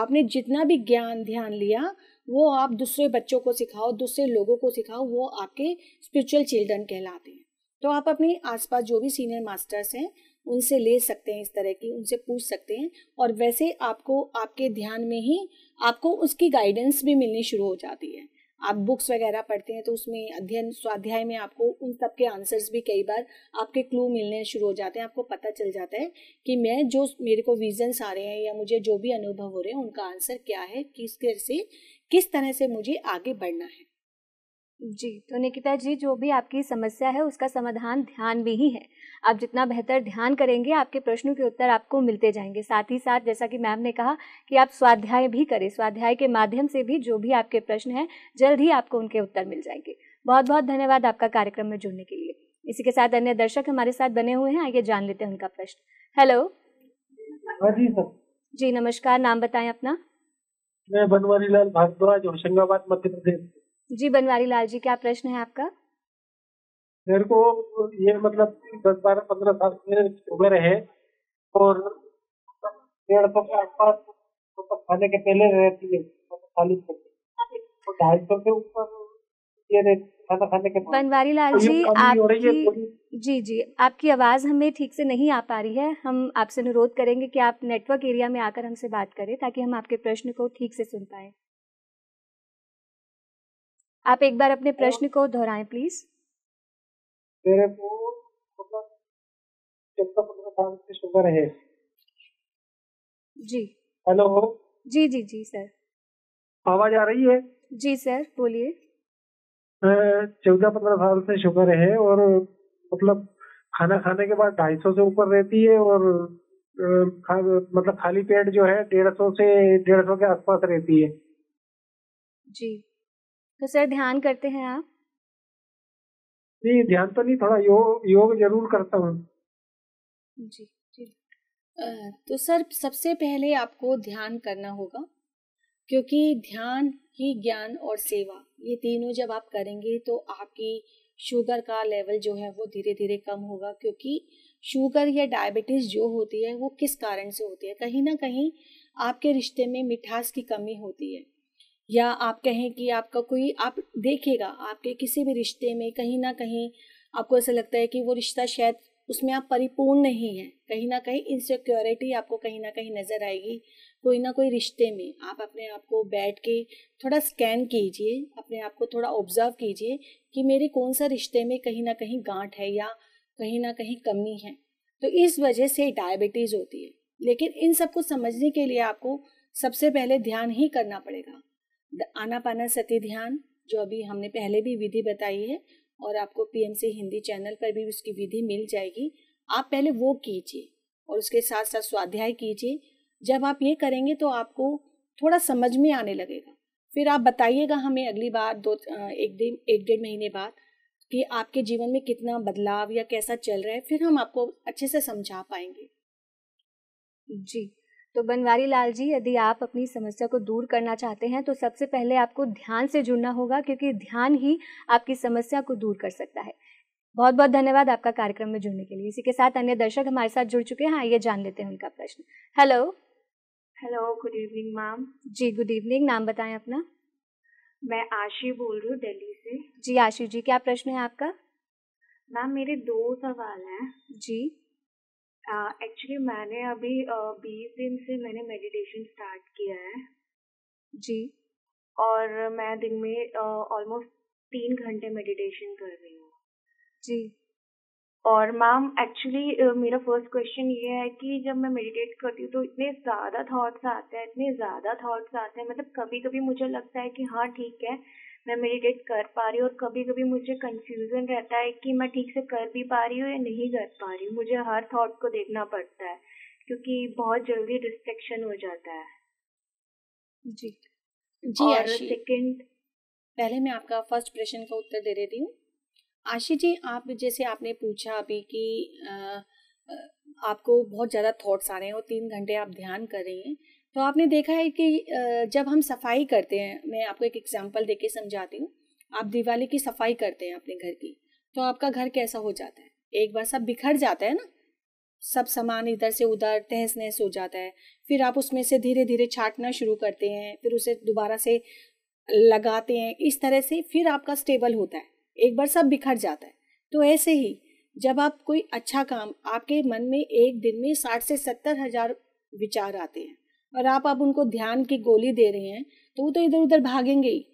आपने जितना भी ज्ञान ध्यान लिया वो आप दूसरे बच्चों को सिखाओ दूसरे लोगों को सिखाओ वो आपके स्पिरिचुअल चिल्ड्रन कहलाते हैं तो आप अपने आसपास जो भी सीनियर मास्टर्स हैं उनसे ले सकते हैं इस तरह की उनसे पूछ सकते हैं और वैसे आपको आपके ध्यान में ही आपको उसकी गाइडेंस भी मिलनी शुरू हो जाती है आप बुक्स वगैरह पढ़ते हैं तो उसमें अध्ययन स्वाध्याय में आपको उन सब के आंसर्स भी कई बार आपके क्लू मिलने शुरू हो जाते हैं आपको पता चल जाता है कि मैं जो मेरे को विजन्स आ रहे हैं या मुझे जो भी अनुभव हो रहे हैं उनका आंसर क्या है किस तरह से किस तरह से मुझे आगे बढ़ना है जी तो निकिता जी जो भी आपकी समस्या है उसका समाधान ध्यान में ही है आप जितना बेहतर ध्यान करेंगे आपके प्रश्नों के उत्तर आपको मिलते जाएंगे साथ ही साथ जैसा कि मैम ने कहा कि आप स्वाध्याय भी करें स्वाध्याय के माध्यम से भी जो भी आपके प्रश्न हैं जल्द ही आपको उनके उत्तर मिल जाएंगे बहुत बहुत धन्यवाद आपका कार्यक्रम में जुड़ने के लिए इसी के साथ अन्य दर्शक हमारे साथ बने हुए हैं आइए जान लेते हैं उनका प्रश्न हेलो हाँ जी सर जी नमस्कार नाम बताएं अपना मैं बनवारी लाल भारद्वाज होशंगाबाद मध्य प्रदेश जी बनवारी लाल जी क्या प्रश्न है आपका मेरे को ये मतलब दस बारह पंद्रह साल से शुगर है और डेढ़ सौ के आसपास मतलब खाने के पहले रहती है तो, तो ढाई सौ के ऊपर बनवारी लाल तो जी आपकी जी जी आपकी आवाज़ हमें ठीक से नहीं आ पा रही है हम आपसे अनुरोध करेंगे कि आप नेटवर्क एरिया में आकर हमसे बात करें ताकि हम आपके प्रश्न को ठीक से सुन पाए आप एक बार अपने प्रश्न को दोहराएं प्लीज मेरे को शुगर मतलब है जी हेलो जी जी जी सर आवाज आ रही है जी सर बोलिए चौदह पंद्रह साल से शुगर है और मतलब खाना खाने के बाद ढाई सौ से ऊपर रहती है और खा, मतलब खाली पेट जो है डेढ़ सौ से डेढ़ सौ के आसपास रहती है जी तो सर ध्यान करते हैं आप नहीं ध्यान तो नहीं थोड़ा यो, योग जरूर करता हूँ जी जी तो सर सबसे पहले आपको ध्यान करना होगा क्योंकि ध्यान ही ज्ञान और सेवा ये तीनों जब आप करेंगे तो आपकी शुगर का लेवल जो है वो धीरे धीरे कम होगा क्योंकि शुगर या डायबिटीज़ जो होती है वो किस कारण से होती है कहीं ना कहीं आपके रिश्ते में मिठास की कमी होती है या आप कहें कि आपका कोई आप देखेगा आपके किसी भी रिश्ते में कहीं ना कहीं आपको ऐसा लगता है कि वो रिश्ता शायद उसमें आप परिपूर्ण नहीं है कहीं ना कहीं इनसिक्योरिटी आपको कहीं ना कहीं नज़र आएगी कोई ना कोई रिश्ते में आप अपने आप को बैठ के थोड़ा स्कैन कीजिए अपने आप को थोड़ा ऑब्जर्व कीजिए कि मेरे कौन सा रिश्ते में कहीं ना कहीं गांठ है या कहीं ना कहीं कमी है तो इस वजह से डायबिटीज़ होती है लेकिन इन सब को समझने के लिए आपको सबसे पहले ध्यान ही करना पड़ेगा आनापानासति ध्यान जो अभी हमने पहले भी विधि बताई है और आपको पीएमसी हिंदी चैनल पर भी उसकी विधि मिल जाएगी आप पहले वो कीजिए और उसके साथ साथ स्वाध्याय कीजिए जब आप ये करेंगे तो आपको थोड़ा समझ में आने लगेगा फिर आप बताइएगा हमें अगली बार दो एक दिन एक डेढ़ महीने बाद कि आपके जीवन में कितना बदलाव या कैसा चल रहा है फिर हम आपको अच्छे से समझा पाएंगे जी तो बनवारी लाल जी यदि आप अपनी समस्या को दूर करना चाहते हैं तो सबसे पहले आपको ध्यान से जुड़ना होगा क्योंकि ध्यान ही आपकी समस्या को दूर कर सकता है बहुत बहुत धन्यवाद आपका कार्यक्रम में जुड़ने के लिए इसी के साथ अन्य दर्शक हमारे साथ जुड़ चुके हैं आइए जान लेते हैं उनका प्रश्न hello hello good evening ma'am ji good evening नाम बताएं अपना मैं आशी बोल रही हूँ दिल्ली से जी आशी जी क्या प्रश्न है आपका मैम मेरे दो सवाल हैं जी एक्चुअली uh, मैंने अभी uh, बीस uh, दिन से मैंने मेडिटेशन स्टार्ट किया है जी और मैं दिन में ऑलमोस्ट uh, तीन घंटे मेडिटेशन कर रही हूँ जी और मैम एक्चुअली uh, मेरा फर्स्ट क्वेश्चन ये है कि जब मैं मेडिटेट करती हूँ तो इतने ज़्यादा थॉट्स आते हैं इतने ज़्यादा थॉट्स आते हैं मतलब कभी कभी मुझे लगता है कि हाँ ठीक है मैं मेडिटेट कर पा रही हूँ और कभी कभी मुझे कंफ्यूजन रहता है कि मैं ठीक से कर भी पा रही हूँ या नहीं कर पा रही हूँ मुझे हर थॉट को देखना पड़ता है क्योंकि बहुत जल्दी डिस्ट्रेक्शन हो जाता है जी जी और सेकेंड पहले मैं आपका फर्स्ट प्रश्न का उत्तर दे रही हूँ आशी जी आप जैसे आपने पूछा अभी कि आ, आपको बहुत ज़्यादा थॉट्स आ रहे हैं और तीन घंटे आप ध्यान कर रही हैं तो आपने देखा है कि जब हम सफाई करते हैं मैं आपको एक एग्जाम्पल देके समझाती हूँ आप दिवाली की सफाई करते हैं अपने घर की तो आपका घर कैसा हो जाता है एक बार सब बिखर जाता है ना सब सामान इधर से उधर तहस नहस हो जाता है फिर आप उसमें से धीरे धीरे छाटना शुरू करते हैं फिर उसे दोबारा से लगाते हैं इस तरह से फिर आपका स्टेबल होता है एक बार सब बिखर जाता है तो ऐसे ही जब आप कोई अच्छा काम आपके मन में एक दिन में साठ से सत्तर हजार विचार आते हैं और आप अब उनको ध्यान की गोली दे रहे हैं तो वो तो इधर उधर भागेंगे ही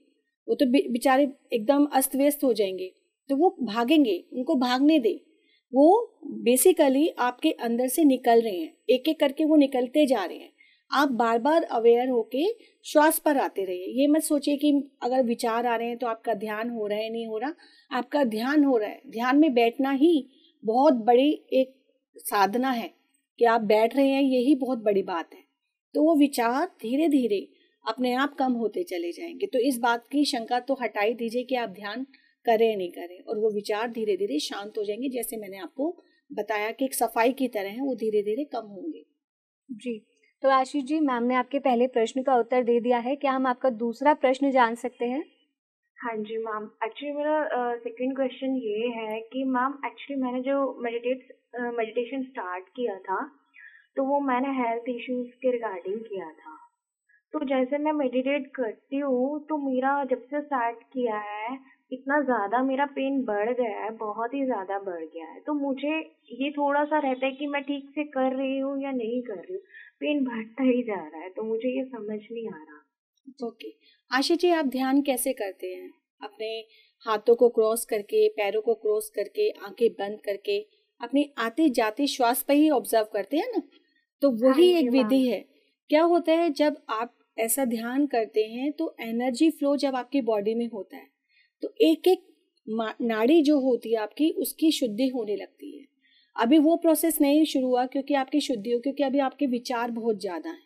वो तो बेचारे एकदम अस्त व्यस्त हो जाएंगे तो वो भागेंगे उनको भागने दे वो बेसिकली आपके अंदर से निकल रहे हैं एक एक करके वो निकलते जा रहे हैं आप बार बार अवेयर होके श्वास पर आते रहिए ये मत सोचिए कि अगर विचार आ रहे हैं तो आपका ध्यान हो रहा है नहीं हो रहा आपका ध्यान हो रहा है ध्यान में बैठना ही बहुत बड़ी एक साधना है कि आप बैठ रहे हैं यही बहुत बड़ी बात है तो वो विचार धीरे धीरे अपने आप कम होते चले जाएंगे तो इस बात की शंका तो हटाई दीजिए कि आप ध्यान करें नहीं करें और वो विचार धीरे धीरे शांत हो जाएंगे जैसे मैंने आपको बताया कि एक सफाई की तरह है वो धीरे धीरे कम होंगे जी तो आशीष जी मैम ने आपके पहले प्रश्न का उत्तर दे दिया है क्या हम आपका दूसरा प्रश्न जान सकते हैं हाँ जी मैम एक्चुअली मेरा सेकंड क्वेश्चन ये है कि मैम एक्चुअली मैंने जो मेडिटेट मेडिटेशन स्टार्ट किया था तो वो मैंने हेल्थ इश्यूज के रिगार्डिंग किया था तो जैसे मैं मेडिटेट करती हूँ तो मेरा जब से स्टार्ट किया है इतना ज़्यादा मेरा पेन बढ़ गया है बहुत ही ज़्यादा बढ़ गया है तो मुझे ये थोड़ा सा रहता है कि मैं ठीक से कर रही हूँ या नहीं कर रही हूँ पेन बढ़ता ही जा रहा है तो मुझे ये समझ नहीं आ रहा ओके आशा जी आप ध्यान कैसे करते हैं अपने हाथों को क्रॉस करके पैरों को क्रॉस करके आंखें बंद करके अपने आते जाते श्वास पर ही ऑब्जर्व करते हैं ना तो वही हाँ, एक विधि है क्या होता है जब आप ऐसा ध्यान करते हैं तो एनर्जी फ्लो जब आपकी बॉडी में होता है तो एक एक नाड़ी जो होती है आपकी उसकी शुद्धि होने लगती है अभी वो प्रोसेस नहीं शुरू हुआ क्योंकि आपकी शुद्धि हो क्योंकि अभी आपके विचार बहुत ज़्यादा हैं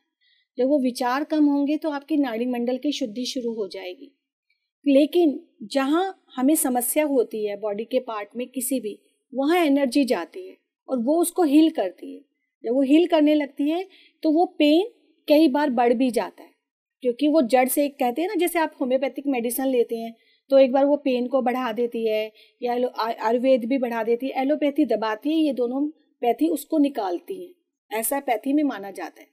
जब वो विचार कम होंगे तो आपकी नाड़ी मंडल की शुद्धि शुरू हो जाएगी लेकिन जहाँ हमें समस्या होती है बॉडी के पार्ट में किसी भी वहाँ एनर्जी जाती है और वो उसको हील करती है जब वो हील करने लगती है तो वो पेन कई बार बढ़ भी जाता है क्योंकि वो जड़ से एक कहते हैं ना जैसे आप होम्योपैथिक मेडिसिन लेते हैं तो एक बार वो पेन को बढ़ा देती है या आयुर्वेद भी बढ़ा देती है एलोपैथी दबाती है ये दोनों पैथी उसको निकालती है ऐसा पैथी में माना जाता है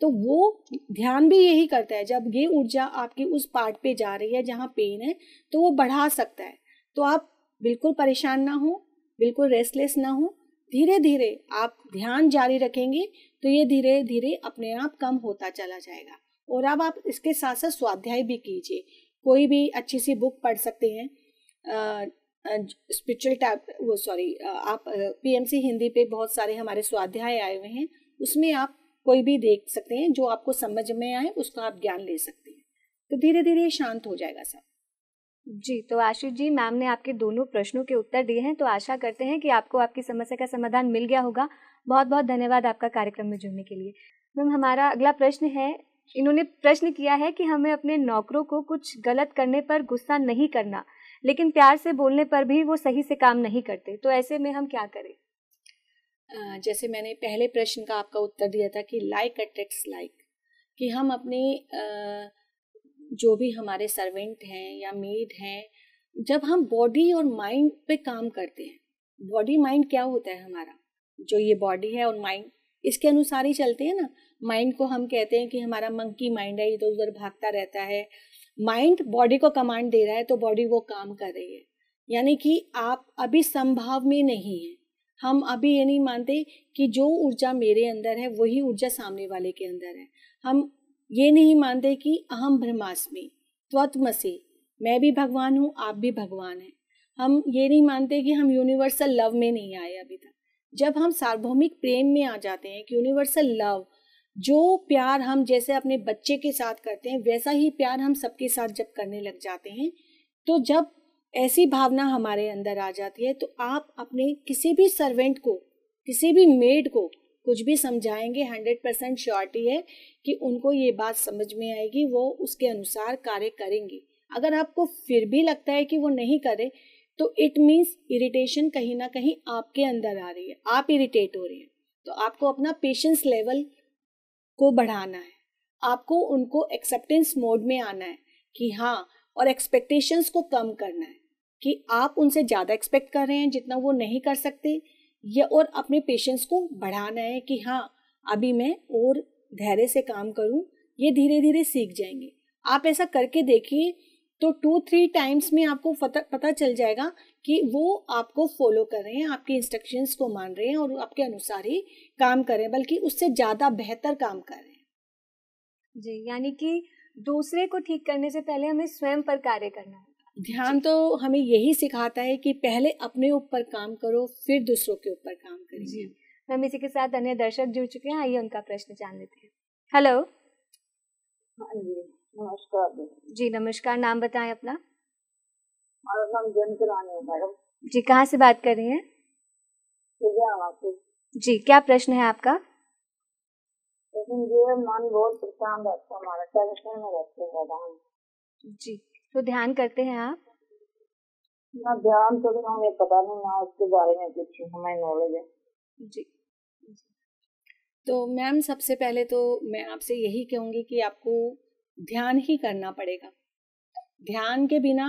तो वो ध्यान भी यही करता है जब ये ऊर्जा आपकी उस पार्ट पे जा रही है जहाँ पेन है तो वो बढ़ा सकता है तो आप बिल्कुल परेशान ना हो बिल्कुल रेस्टलेस ना हो धीरे धीरे आप ध्यान जारी रखेंगे तो ये धीरे धीरे अपने आप कम होता चला जाएगा और अब आप इसके साथ साथ स्वाध्याय भी कीजिए कोई भी अच्छी सी बुक पढ़ सकते हैं स्पिरिचुअल टाइप वो सॉरी आप पीएमसी हिंदी पे बहुत सारे हमारे स्वाध्याय आए हुए हैं उसमें आप कोई भी देख सकते हैं जो आपको समझ में आए उसका आप ज्ञान ले सकते हैं तो धीरे धीरे शांत हो जाएगा सब जी तो आशीष जी मैम ने आपके दोनों प्रश्नों के उत्तर दिए हैं तो आशा करते हैं कि आपको आपकी समस्या का समाधान मिल गया होगा बहुत बहुत धन्यवाद आपका कार्यक्रम में जुड़ने के लिए मैम हमारा अगला प्रश्न है इन्होंने प्रश्न किया है कि हमें अपने नौकरों को कुछ गलत करने पर गुस्सा नहीं करना लेकिन प्यार से बोलने पर भी वो सही से काम नहीं करते तो ऐसे में हम क्या करें जैसे मैंने पहले प्रश्न का आपका उत्तर दिया था कि लाइक अट्रैक्ट्स लाइक कि हम अपने जो भी हमारे सर्वेंट हैं या मेड हैं जब हम बॉडी और माइंड पे काम करते हैं बॉडी माइंड क्या होता है हमारा जो ये बॉडी है और माइंड इसके अनुसार ही चलते हैं ना माइंड को हम कहते हैं कि हमारा मंकी माइंड है इधर तो उधर भागता रहता है माइंड बॉडी को कमांड दे रहा है तो बॉडी वो काम कर रही है यानी कि आप अभी संभाव में नहीं है हम अभी ये नहीं मानते कि जो ऊर्जा मेरे अंदर है वही ऊर्जा सामने वाले के अंदर है हम ये नहीं मानते कि अहम ब्रह्मास्मि से मैं भी भगवान हूँ आप भी भगवान हैं हम ये नहीं मानते कि हम यूनिवर्सल लव में नहीं आए अभी तक जब हम सार्वभौमिक प्रेम में आ जाते हैं कि यूनिवर्सल लव जो प्यार हम जैसे अपने बच्चे के साथ करते हैं वैसा ही प्यार हम सबके साथ जब करने लग जाते हैं तो जब ऐसी भावना हमारे अंदर आ जाती है तो आप अपने किसी भी सर्वेंट को किसी भी मेड को कुछ भी समझाएंगे हंड्रेड परसेंट श्योरिटी है कि उनको ये बात समझ में आएगी वो उसके अनुसार कार्य करेंगे अगर आपको फिर भी लगता है कि वो नहीं करे तो इट मीन्स इरिटेशन कहीं ना कहीं आपके अंदर आ रही है आप इरिटेट हो रहे हैं तो आपको अपना पेशेंस लेवल को बढ़ाना है आपको उनको एक्सेप्टेंस मोड में आना है कि हाँ और एक्सपेक्टेशंस को कम करना है कि आप उनसे ज़्यादा एक्सपेक्ट कर रहे हैं जितना वो नहीं कर सकते या और अपने पेशेंस को बढ़ाना है कि हाँ अभी मैं और धैर्य से काम करूँ ये धीरे धीरे सीख जाएंगे आप ऐसा करके देखिए तो टू थ्री टाइम्स में आपको पता चल जाएगा कि वो आपको फॉलो कर रहे हैं आपके इंस्ट्रक्शंस को मान रहे हैं और आपके अनुसार ही काम कर रहे हैं बल्कि उससे ज़्यादा बेहतर काम कर रहे हैं जी यानी कि दूसरे को ठीक करने से पहले हमें स्वयं पर कार्य करना है ध्यान तो हमें यही सिखाता है कि पहले अपने ऊपर काम करो फिर दूसरों के ऊपर काम करेंगे मैम इसी के साथ अन्य दर्शक जुड़ चुके हैं आइए उनका प्रश्न जान लेते हैं हेलो नमस्कार जी नमस्कार नाम बताएं अपना नाम है मैडम जी कहाँ से बात कर रही हैं जी क्या प्रश्न है आपका मन बहुत परेशान रहता है अच्छा हमारा टेंशन में रहते हैं जी तो ध्यान करते हैं आप ना ध्यान तो हमें पता नहीं ना उसके बारे में कुछ हमें नॉलेज है जी तो मैम सबसे पहले तो मैं आपसे यही कहूंगी कि आपको ध्यान ही करना पड़ेगा ध्यान के बिना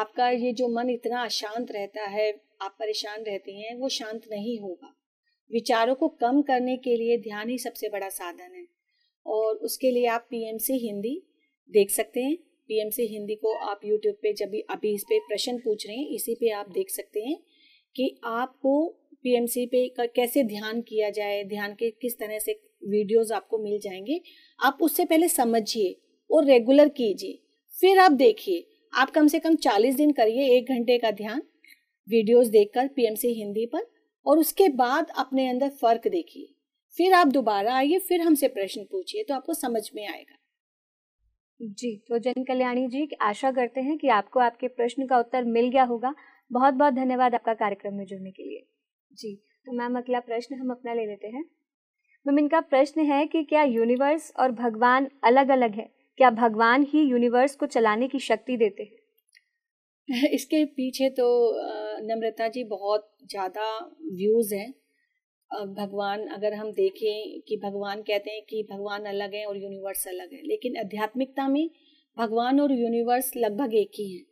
आपका ये जो मन इतना अशांत रहता है आप परेशान रहती हैं वो शांत नहीं होगा विचारों को कम करने के लिए ध्यान ही सबसे बड़ा साधन है और उसके लिए आप पीएमसी हिंदी देख सकते हैं पीएमसी हिंदी को आप यूट्यूब पे जब भी अभी इस पे प्रश्न पूछ रहे हैं इसी पे आप देख सकते हैं कि आपको पीएमसी पे का कैसे ध्यान किया जाए ध्यान के किस तरह से वीडियोस आपको मिल जाएंगे आप उससे पहले समझिए और रेगुलर कीजिए फिर आप देखिए आप कम से कम चालीस दिन करिए एक घंटे का ध्यान वीडियोस देखकर पीएमसी हिंदी पर और उसके बाद अपने अंदर फर्क देखिए फिर आप दोबारा आइए फिर हमसे प्रश्न पूछिए तो आपको समझ में आएगा जी तो जन कल्याणी जी आशा करते हैं कि आपको आपके प्रश्न का उत्तर मिल गया होगा बहुत बहुत धन्यवाद आपका कार्यक्रम में जुड़ने के लिए जी तो मैम अगला प्रश्न हम अपना ले लेते हैं मैम इनका प्रश्न है कि क्या यूनिवर्स और भगवान अलग अलग है क्या भगवान ही यूनिवर्स को चलाने की शक्ति देते हैं इसके पीछे तो नम्रता जी बहुत ज़्यादा व्यूज़ हैं भगवान अगर हम देखें कि भगवान कहते हैं कि भगवान अलग है और यूनिवर्स अलग है लेकिन आध्यात्मिकता में भगवान और यूनिवर्स लगभग एक ही हैं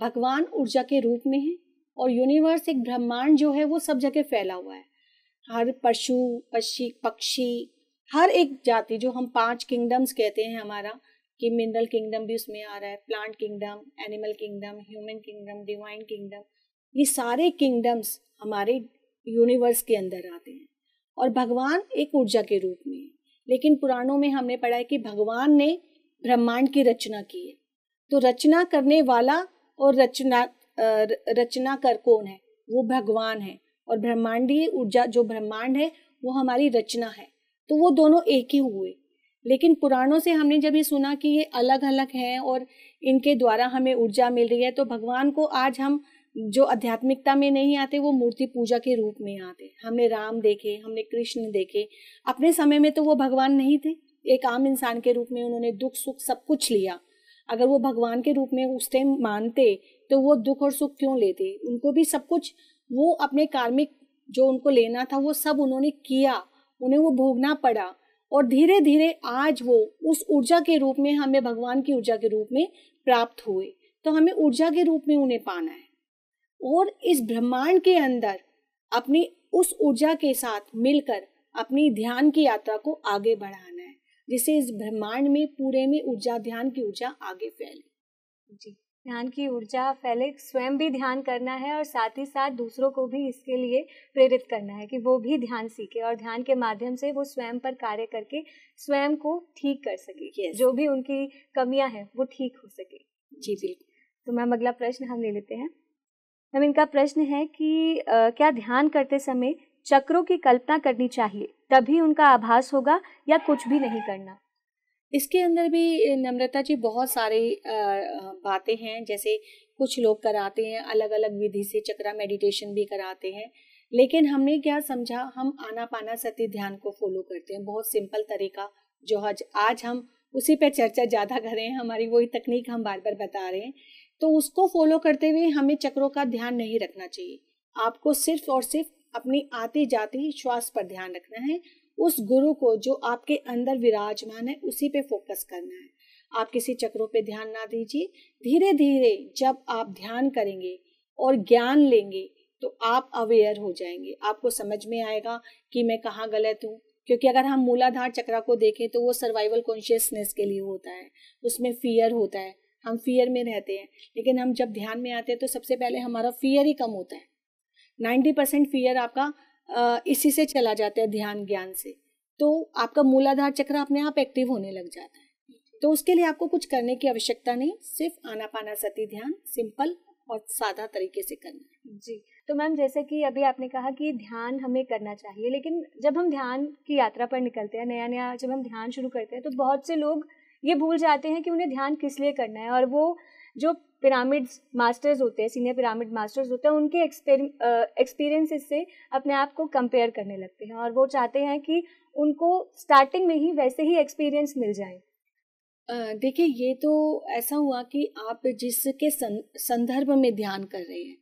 भगवान ऊर्जा के रूप में है और यूनिवर्स एक ब्रह्मांड जो है वो सब जगह फैला हुआ है हर पशु पक्षी पक्षी हर एक जाति जो हम पांच किंगडम्स कहते हैं हमारा कि मिनरल किंगडम भी उसमें आ रहा है plant kingdom animal kingdom human kingdom divine kingdom ये सारे किंगडम्स हमारे यूनिवर्स के अंदर आते हैं और भगवान एक ऊर्जा के रूप में है लेकिन पुराणों में हमने पढ़ा है कि भगवान ने ब्रह्मांड की रचना की है तो रचना करने वाला और रचना रचना कर कौन है वो भगवान है और ब्रह्मांडीय ऊर्जा जो ब्रह्मांड है वो हमारी रचना है तो वो दोनों एक ही हुए लेकिन पुराणों से हमने जब ये सुना कि ये अलग अलग हैं और इनके द्वारा हमें ऊर्जा मिल रही है तो भगवान को आज हम जो आध्यात्मिकता में नहीं आते वो मूर्ति पूजा के रूप में आते हमने राम देखे हमने कृष्ण देखे अपने समय में तो वो भगवान नहीं थे एक आम इंसान के रूप में उन्होंने दुख सुख सब कुछ लिया अगर वो भगवान के रूप में उस टाइम मानते तो वो दुख और सुख क्यों लेते उनको भी सब कुछ वो अपने कार्मिक जो उनको लेना था वो सब उन्होंने किया उन्हें वो भोगना पड़ा और धीरे धीरे आज वो उस ऊर्जा के रूप में हमें भगवान की ऊर्जा के रूप में प्राप्त हुए तो हमें ऊर्जा के रूप में उन्हें पाना है और इस ब्रह्मांड के अंदर अपनी उस ऊर्जा के साथ मिलकर अपनी ध्यान की यात्रा को आगे बढ़ाना है जिससे इस ब्रह्मांड में पूरे में ऊर्जा ध्यान की ऊर्जा आगे फैले जी ध्यान की ऊर्जा फैले स्वयं भी ध्यान करना है और साथ ही साथ दूसरों को भी इसके लिए प्रेरित करना है कि वो भी ध्यान सीखे और ध्यान के माध्यम से वो स्वयं पर कार्य करके स्वयं को ठीक कर सके yes. जो भी उनकी कमियां हैं वो ठीक हो सके जी बिल्कुल तो मैम अगला प्रश्न हम ले लेते हैं मैम इनका प्रश्न है कि आ, क्या ध्यान करते समय चक्रों की कल्पना करनी चाहिए तभी उनका आभास होगा या कुछ भी नहीं करना इसके अंदर भी नम्रता जी बहुत सारी बातें हैं जैसे कुछ लोग कराते हैं अलग अलग विधि से चक्रा मेडिटेशन भी कराते हैं लेकिन हमने क्या समझा हम आना पाना सती ध्यान को फॉलो करते हैं बहुत सिंपल तरीका जो आज आज हम उसी पे चर्चा ज़्यादा कर रहे हैं हमारी वही तकनीक हम बार बार बता रहे हैं तो उसको फॉलो करते हुए हमें चक्रों का ध्यान नहीं रखना चाहिए आपको सिर्फ और सिर्फ अपनी आती ही श्वास पर ध्यान रखना है उस गुरु को जो आपके अंदर विराजमान है उसी पे फोकस करना है आप किसी चक्रों पे ध्यान ना दीजिए धीरे धीरे जब आप ध्यान करेंगे और ज्ञान लेंगे तो आप अवेयर हो जाएंगे आपको समझ में आएगा कि मैं कहाँ गलत हूँ क्योंकि अगर हम मूलाधार चक्रा को देखें तो वो सर्वाइवल कॉन्शियसनेस के लिए होता है उसमें फियर होता है हम फियर में रहते हैं लेकिन हम जब ध्यान में आते हैं तो सबसे पहले हमारा फियर ही कम होता है नाइन्टी परसेंट फियर आपका इसी से चला जाता है ध्यान ज्ञान से तो आपका मूलाधार चक्र अपने आप एक्टिव होने लग जाता है तो उसके लिए आपको कुछ करने की आवश्यकता नहीं सिर्फ आना पाना सती ध्यान सिंपल और सादा तरीके से करना है जी तो मैम जैसे कि अभी आपने कहा कि ध्यान हमें करना चाहिए लेकिन जब हम ध्यान की यात्रा पर निकलते हैं नया नया जब हम ध्यान शुरू करते हैं तो बहुत से लोग ये भूल जाते हैं कि उन्हें ध्यान किस लिए करना है और वो जो पिरामिड्स मास्टर्स होते हैं सीनियर पिरामिड मास्टर्स होते हैं उनके एक्सपीरियंसेस से अपने आप को कंपेयर करने लगते हैं और वो चाहते हैं कि उनको स्टार्टिंग में ही वैसे ही एक्सपीरियंस मिल जाए देखिए ये तो ऐसा हुआ कि आप जिसके सं, संदर्भ में ध्यान कर रहे हैं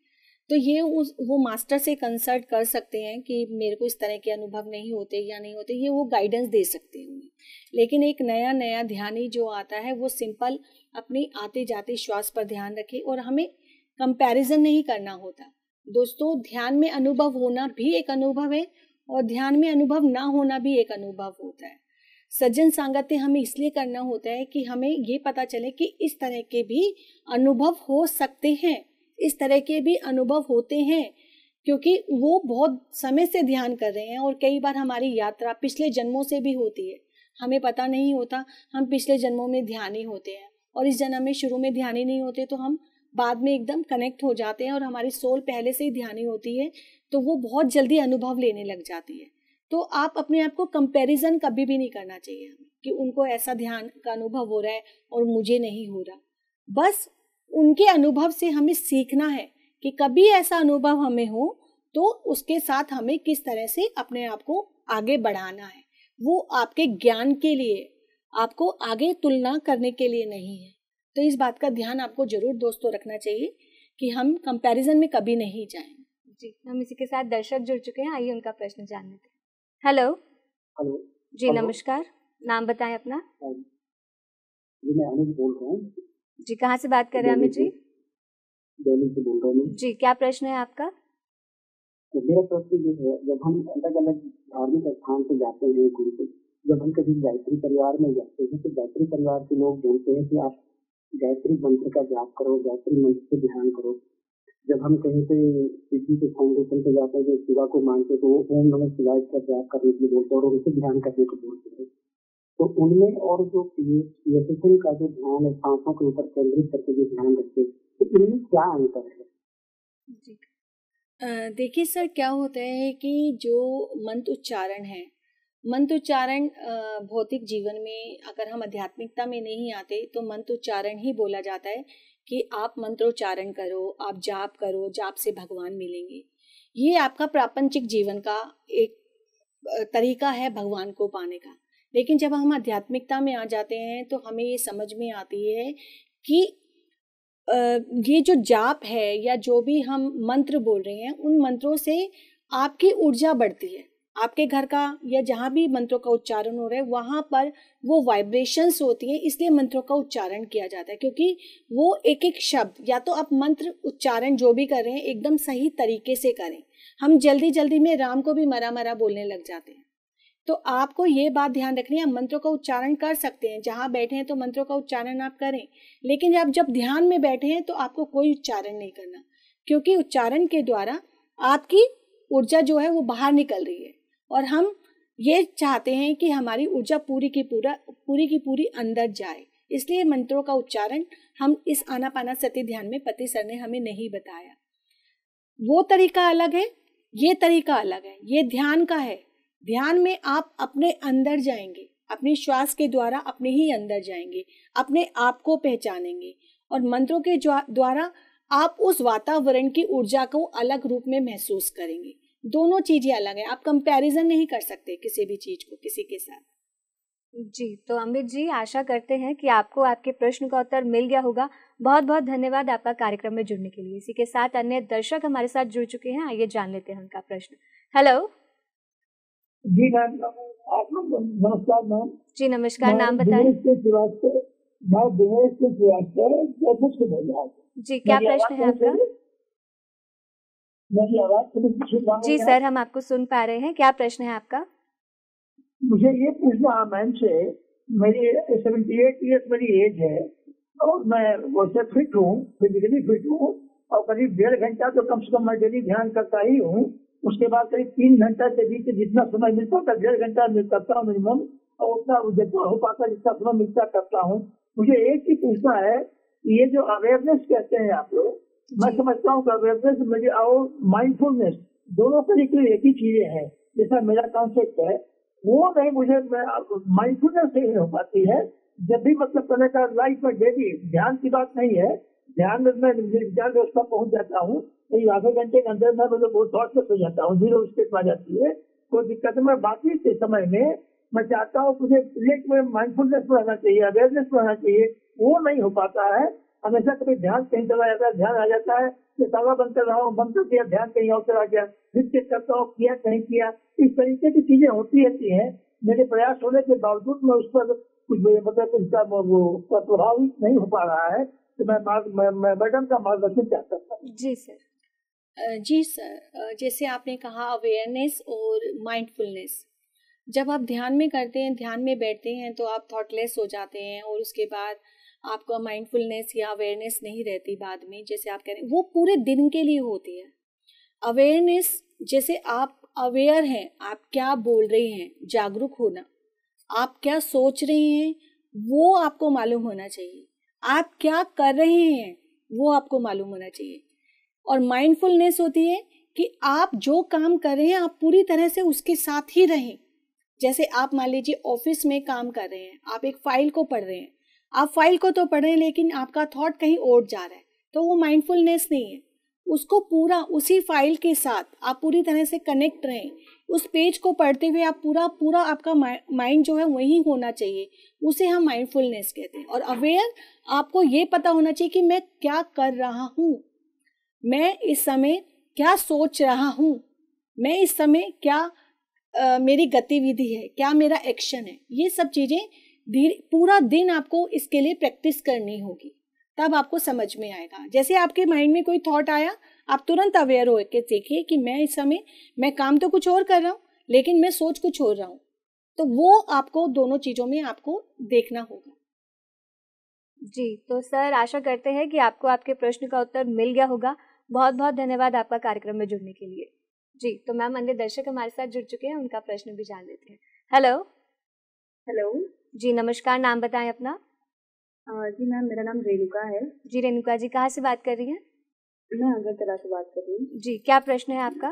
तो ये उस वो मास्टर से कंसल्ट कर सकते हैं कि मेरे को इस तरह के अनुभव नहीं होते या नहीं होते ये वो गाइडेंस दे सकते हैं उन्हें लेकिन एक नया नया ध्यानी जो आता है वो सिंपल अपनी आते जाते श्वास पर ध्यान रखे और हमें कंपैरिजन नहीं करना होता दोस्तों ध्यान में अनुभव होना भी एक अनुभव है और ध्यान में अनुभव ना होना भी एक अनुभव होता है सज्जन सांगत्य हमें इसलिए करना होता है कि हमें ये पता चले कि इस तरह के भी अनुभव हो सकते हैं इस तरह के भी अनुभव होते हैं क्योंकि वो बहुत समय से ध्यान कर रहे हैं और कई बार हमारी यात्रा पिछले जन्मों से भी होती है हमें पता नहीं होता हम पिछले जन्मों में ध्यान ही होते हैं और इस जन्म में शुरू में ध्यान ही नहीं होते तो हम बाद में एकदम कनेक्ट हो जाते हैं और हमारी सोल पहले से ही ध्यान ही होती है तो वो बहुत जल्दी अनुभव लेने लग जाती है तो आप अपने आप को कंपैरिजन कभी भी नहीं करना चाहिए हमें कि उनको ऐसा ध्यान का अनुभव हो रहा है और मुझे नहीं हो रहा बस उनके अनुभव से हमें सीखना है कि कभी ऐसा अनुभव हमें हो तो उसके साथ हमें किस तरह से अपने आप को आगे बढ़ाना है वो आपके ज्ञान के लिए आपको आगे तुलना करने के लिए नहीं है तो इस बात का ध्यान आपको जरूर दोस्तों रखना चाहिए कि हम कंपैरिजन में कभी नहीं जाएं जी हम इसी के साथ दर्शक जुड़ चुके हैं आइए उनका प्रश्न जान लेते हैं हेलो हेलो जी नमस्कार नाम बताएं अपना um, जी मैं अनुज बोल रहा हूँ जी कहाँ से बात कर रहे हैं अमित जी दिल्ली से बोल रहा हूँ जी क्या प्रश्न है आपका तो मेरा प्रश्न ये है जब हम अलग अलग धार्मिक स्थान से जाते हैं गुरु से जब हम कभी गायत्री परिवार में जाते हैं तो गायत्री परिवार के लोग बोलते हैं कि आप गायत्री मंत्र का जाप करो गायत्री मंत्र से ध्यान करो जब हम कहीं से किसी के फाउंडेशन पे जाते हैं शिवा को मानते तो वो ओम नमः शिवाय का जाप करने के लिए बोलते हैं और उनसे ध्यान करने को बोलते हैं तो उनमें और जो पीएसएसएल का जो ध्यान है सांसों के ऊपर केंद्रित करके जो ध्यान रखते तो इनमें क्या अंतर है देखिए सर क्या होता है कि जो मंत्र उच्चारण है मंत्र उच्चारण भौतिक जीवन में अगर हम आध्यात्मिकता में नहीं आते तो मंत्र उच्चारण ही बोला जाता है कि आप मंत्रोच्चारण करो आप जाप करो जाप से भगवान मिलेंगे ये आपका प्रापंचिक जीवन का एक तरीका है भगवान को पाने का लेकिन जब हम आध्यात्मिकता में आ जाते हैं तो हमें ये समझ में आती है कि ये जो जाप है या जो भी हम मंत्र बोल रहे हैं उन मंत्रों से आपकी ऊर्जा बढ़ती है आपके घर का या जहाँ भी मंत्रों का उच्चारण हो रहा है वहाँ पर वो वाइब्रेशंस होती हैं इसलिए मंत्रों का उच्चारण किया जाता है क्योंकि वो एक एक शब्द या तो आप मंत्र उच्चारण जो भी कर रहे हैं एकदम सही तरीके से करें हम जल्दी जल्दी में राम को भी मरा मरा बोलने लग जाते हैं तो आपको ये बात ध्यान रखनी है आप मंत्रों का उच्चारण कर सकते हैं जहाँ बैठे हैं तो मंत्रों का उच्चारण आप करें लेकिन आप जब ध्यान में बैठे हैं तो आपको कोई उच्चारण नहीं करना क्योंकि उच्चारण के द्वारा आपकी ऊर्जा जो है वो बाहर निकल रही है और हम ये चाहते हैं कि हमारी ऊर्जा पूरी की पूरा पूरी की पूरी अंदर जाए इसलिए मंत्रों का उच्चारण हम इस आनापाना सती ध्यान में पति सर ने हमें नहीं बताया वो तरीका अलग है ये तरीका अलग है ये ध्यान का है ध्यान में आप अपने अंदर जाएंगे अपने श्वास के द्वारा अपने ही अंदर जाएंगे अपने आप को पहचानेंगे और मंत्रों के द्वारा आप उस वातावरण की ऊर्जा को अलग रूप में महसूस करेंगे दोनों चीजें अलग है आप कंपैरिजन नहीं कर सकते किसी भी चीज को किसी के साथ जी तो अमित जी आशा करते हैं कि आपको आपके प्रश्न का उत्तर मिल गया होगा बहुत बहुत धन्यवाद आपका कार्यक्रम में जुड़ने के लिए इसी के साथ अन्य दर्शक हमारे साथ जुड़ चुके हैं आइए जान लेते हैं उनका प्रश्न हेलो जी मैम आप नमस्कार मैम जी नमस्कार नाम बताए श्रीवास्तव मैं दिनेश श्रीवास्तव से बोल रहा हूँ जी क्या प्रश्न है आपका जी सर हम आपको सुन पा रहे हैं क्या प्रश्न है आपका मुझे ये पूछना है मैम से मेरी सेवेंटी एट ईयर्स मेरी एज है और मैं वैसे फिट हूँ फिजिकली फिट हूँ और करीब डेढ़ घंटा तो कम से कम मैं डेली ध्यान करता ही हूँ उसके बाद करीब तीन घंटा के बीच जितना समय मिलता था डेढ़ घंटा करता हूँ मिनिमम और उतना जितना हो पाता जितना समय मिलता करता हूँ मुझे एक ही पूछना है ये जो अवेयरनेस कहते हैं आप लोग मैं समझता हूँ अवेयरनेस मुझे और माइंडफुलनेस दोनों तरीके एक ही चीजें हैं जैसा मेरा कॉन्सेप्ट है वो नहीं मुझे माइंडफुलनेस नहीं हो पाती है जब भी मतलब करने का लाइफ में डेली ध्यान की बात नहीं है ध्यान में मैं ध्यान पहुंच जाता हूँ करीब आधे घंटे के अंदर मैं मतलब बहुत बहुत में सो जाता हूँ जीरो स्टेट में आ जाती है कोई दिक्कत मैं बाकी के समय में मैं चाहता हूँ मुझे लेट में माइंडफुलनेस में रहना चाहिए अवेयरनेस में रहना चाहिए वो नहीं हो पाता है हमेशा कभी ध्यान कहीं चला जाता है ध्यान आ जाता है कि ताला बंद कर रहा हूँ बंद कर दिया ध्यान कहीं और चला गया फिर चेक करता हूँ किया कहीं किया इस तरीके की चीजें होती रहती है मेरे प्रयास होने के बावजूद मैं उस पर कुछ मतलब उसका प्रभावित नहीं हो पा रहा है तो मैं मैडम का मार्गदर्शन चाहता हूँ जी सर जी सर जैसे आपने कहा अवेयरनेस और माइंडफुलनेस जब आप ध्यान में करते हैं ध्यान में बैठते हैं तो आप थॉटलेस हो जाते हैं और उसके बाद आपका माइंडफुलनेस या अवेयरनेस नहीं रहती बाद में जैसे आप कह रहे हैं वो पूरे दिन के लिए होती है अवेयरनेस जैसे आप अवेयर हैं आप क्या बोल रहे हैं जागरूक होना आप क्या सोच रहे हैं वो आपको मालूम होना चाहिए आप क्या कर रहे हैं वो आपको मालूम होना चाहिए और माइंडफुलनेस होती है कि आप जो काम कर रहे हैं आप पूरी तरह से उसके साथ ही रहें जैसे आप मान लीजिए ऑफिस में काम कर रहे हैं आप एक फाइल को पढ़ रहे हैं आप फाइल को तो पढ़ रहे हैं लेकिन आपका थॉट कहीं और जा रहा है तो वो माइंडफुलनेस नहीं है उसको पूरा उसी फाइल के साथ आप पूरी तरह से कनेक्ट रहें उस पेज को पढ़ते हुए आप पूरा पूरा आपका माइंड जो है वहीं होना चाहिए उसे हम माइंडफुलनेस कहते हैं और अवेयर आपको ये पता होना चाहिए कि मैं क्या कर रहा हूँ मैं इस समय क्या सोच रहा हूँ मैं इस समय क्या आ, मेरी गतिविधि है क्या मेरा एक्शन है ये सब चीज़ें धीरे पूरा दिन आपको इसके लिए प्रैक्टिस करनी होगी तब आपको समझ में आएगा जैसे आपके माइंड में कोई थॉट आया आप तुरंत अवेयर हो के देखिए कि मैं इस समय मैं काम तो कुछ और कर रहा हूँ लेकिन मैं सोच कुछ और रहा हूँ तो वो आपको दोनों चीज़ों में आपको देखना होगा जी तो सर आशा करते हैं कि आपको आपके प्रश्न का उत्तर मिल गया होगा बहुत बहुत धन्यवाद आपका कार्यक्रम में जुड़ने के लिए जी तो मैम अन्य दर्शक हमारे साथ जुड़ चुके हैं उनका प्रश्न भी जान लेते हैं हेलो हेलो जी नमस्कार नाम बताएं अपना जी मैम मेरा नाम रेणुका है जी रेणुका जी कहाँ से बात कर रही हैं मैं अगरतला से बात कर रही हूँ जी क्या प्रश्न है आपका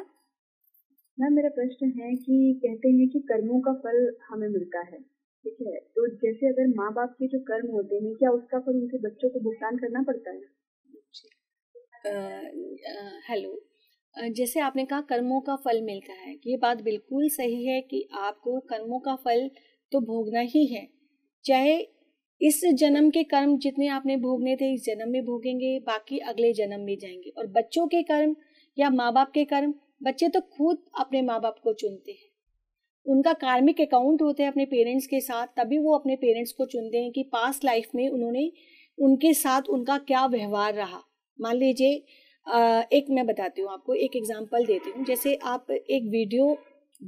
मैम मेरा प्रश्न है कि कहते हैं कि कर्मों का फल हमें मिलता है ठीक है तो जैसे अगर माँ बाप के जो कर्म होते हैं क्या उसका फल उनके बच्चों को भुगतान करना पड़ता है हेलो जैसे आपने कहा कर्मों का फल मिलता है ये बात बिल्कुल सही है कि आपको कर्मों का फल तो भोगना ही है चाहे इस जन्म के कर्म जितने आपने भोगने थे इस जन्म में भोगेंगे बाकी अगले जन्म में जाएंगे और बच्चों के कर्म या माँ बाप के कर्म बच्चे तो खुद अपने माँ बाप को चुनते हैं उनका कार्मिक अकाउंट होते हैं अपने पेरेंट्स के साथ तभी वो अपने पेरेंट्स को चुनते हैं कि पास्ट लाइफ में उन्होंने उनके साथ उनका क्या व्यवहार रहा मान लीजिए एक मैं बताती हूँ आपको एक एग्जांपल देती हूँ जैसे आप एक वीडियो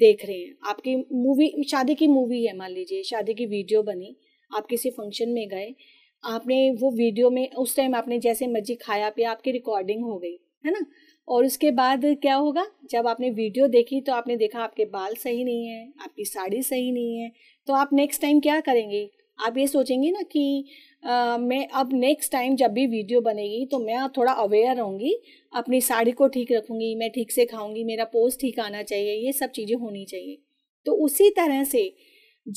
देख रहे हैं आपकी मूवी शादी की मूवी है मान लीजिए शादी की वीडियो बनी आप किसी फंक्शन में गए आपने वो वीडियो में उस टाइम आपने जैसे मर्जी खाया पिया आपकी रिकॉर्डिंग हो गई है ना और उसके बाद क्या होगा जब आपने वीडियो देखी तो आपने देखा आपके बाल सही नहीं है आपकी साड़ी सही नहीं है तो आप नेक्स्ट टाइम क्या करेंगे आप ये सोचेंगे ना कि आ, मैं अब नेक्स्ट टाइम जब भी वीडियो बनेगी तो मैं थोड़ा अवेयर रहूँगी अपनी साड़ी को ठीक रखूँगी मैं ठीक से खाऊँगी मेरा पोज ठीक आना चाहिए ये सब चीज़ें होनी चाहिए तो उसी तरह से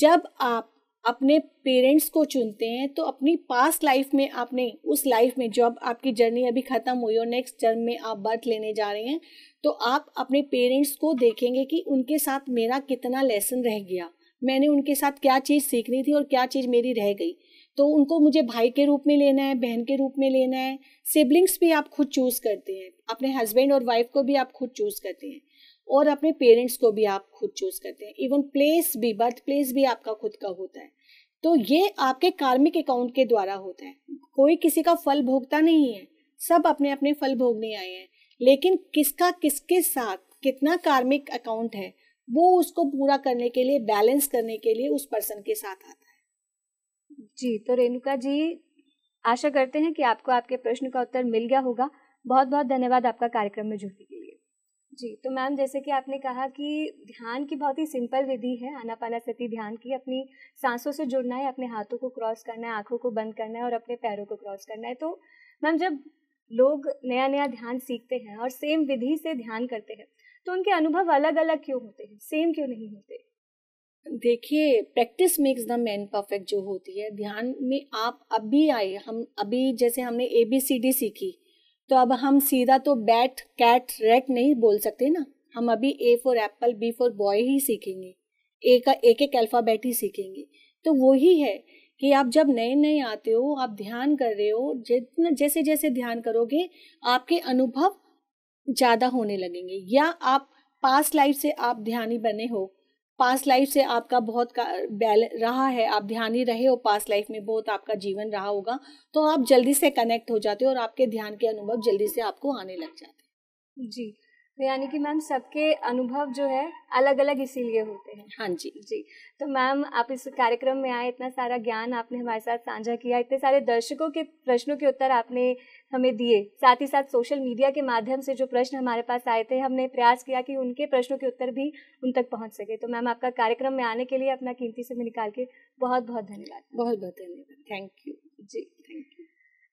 जब आप अपने पेरेंट्स को चुनते हैं तो अपनी पास्ट लाइफ में आपने उस लाइफ में जब आपकी जर्नी अभी ख़त्म हुई और नेक्स्ट जन्म में आप बर्थ लेने जा रहे हैं तो आप अपने पेरेंट्स को देखेंगे कि उनके साथ मेरा कितना लेसन रह गया मैंने उनके साथ क्या चीज़ सीखनी थी और क्या चीज़ मेरी रह गई तो उनको मुझे भाई के रूप में लेना है बहन के रूप में लेना है सिबलिंग्स भी आप खुद चूज़ करते हैं अपने हस्बैंड और वाइफ को भी आप खुद चूज़ करते हैं और अपने पेरेंट्स को भी आप खुद चूज़ करते हैं इवन प्लेस भी बर्थ प्लेस भी आपका खुद का होता है तो ये आपके कार्मिक अकाउंट के द्वारा होता है कोई किसी का फल भोगता नहीं है सब अपने अपने फल भोगने आए हैं लेकिन किसका किसके साथ कितना कार्मिक अकाउंट है वो उसको पूरा करने के लिए बैलेंस करने के लिए उस पर्सन के साथ आता है जी तो रेणुका जी आशा करते हैं कि आपको आपके प्रश्न का उत्तर मिल गया होगा बहुत बहुत धन्यवाद आपका कार्यक्रम में जुड़ने के लिए जी तो मैम जैसे कि आपने कहा कि ध्यान की बहुत ही सिंपल विधि है आनापाना सती ध्यान की अपनी सांसों से जुड़ना है अपने हाथों को क्रॉस करना है आंखों को बंद करना है और अपने पैरों को क्रॉस करना है तो मैम जब लोग नया नया ध्यान सीखते हैं और सेम विधि से ध्यान करते हैं तो उनके अनुभव अलग अलग क्यों होते हैं सेम क्यों नहीं होते देखिए practice makes the man perfect जो होती है ध्यान में आप अभी आए हम अभी जैसे हमने ए बी सी डी सीखी तो अब हम सीधा तो बैट कैट रेट नहीं बोल सकते ना हम अभी A for apple B for boy ही सीखेंगे ए का एक एक अल्फ़ाबेट ही सीखेंगे तो वही है कि आप जब नए नए आते हो आप ध्यान कर रहे हो जितना जैसे जैसे ध्यान करोगे आपके अनुभव ज़्यादा होने लगेंगे या आप पास्ट लाइफ से आप ध्यानी बने हो पास्ट लाइफ से आपका बहुत बैल रहा है आप ध्यान ही रहे हो पास्ट लाइफ में बहुत आपका जीवन रहा होगा तो आप जल्दी से कनेक्ट हो जाते हो और आपके ध्यान के अनुभव जल्दी से आपको आने लग जाते हैं जी तो यानी कि मैम सबके अनुभव जो है अलग अलग इसीलिए होते हैं हाँ जी जी तो मैम आप इस कार्यक्रम में आए इतना सारा ज्ञान आपने हमारे साथ साझा किया इतने सारे दर्शकों के प्रश्नों के उत्तर आपने हमें दिए साथ ही साथ सोशल मीडिया के माध्यम से जो प्रश्न हमारे पास आए थे हमने प्रयास किया कि उनके प्रश्नों के उत्तर भी उन तक पहुँच सके तो मैम आपका कार्यक्रम में आने के लिए अपना कीमती समय निकाल के बहुत बहुत धन्यवाद बहुत बहुत धन्यवाद थैंक यू जी थैंक यू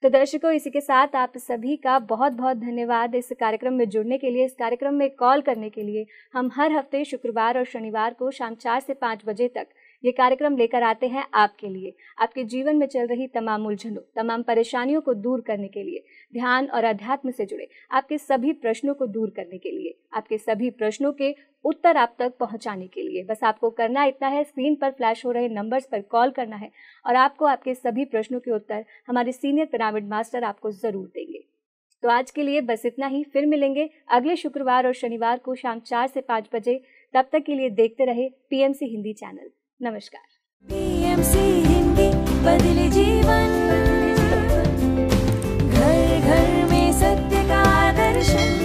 तो दर्शकों इसी के साथ आप सभी का बहुत बहुत धन्यवाद इस कार्यक्रम में जुड़ने के लिए इस कार्यक्रम में कॉल करने के लिए हम हर हफ्ते शुक्रवार और शनिवार को शाम चार से पाँच बजे तक ये कार्यक्रम लेकर आते हैं आपके लिए आपके जीवन में चल रही तमाम उलझनों तमाम परेशानियों को दूर करने के लिए ध्यान और अध्यात्म से जुड़े आपके सभी प्रश्नों को दूर करने के लिए आपके सभी प्रश्नों के उत्तर आप तक पहुंचाने के लिए बस आपको करना इतना है स्क्रीन पर फ्लैश हो रहे नंबर्स पर कॉल करना है और आपको आपके सभी प्रश्नों के उत्तर हमारे सीनियर पिरामिड मास्टर आपको ज़रूर देंगे तो आज के लिए बस इतना ही फिर मिलेंगे अगले शुक्रवार और शनिवार को शाम चार से पाँच बजे तब तक के लिए देखते रहे पीएमसी हिंदी चैनल नमस्कार हिंदी बदले जीवन घर घर में सत्य का दर्शन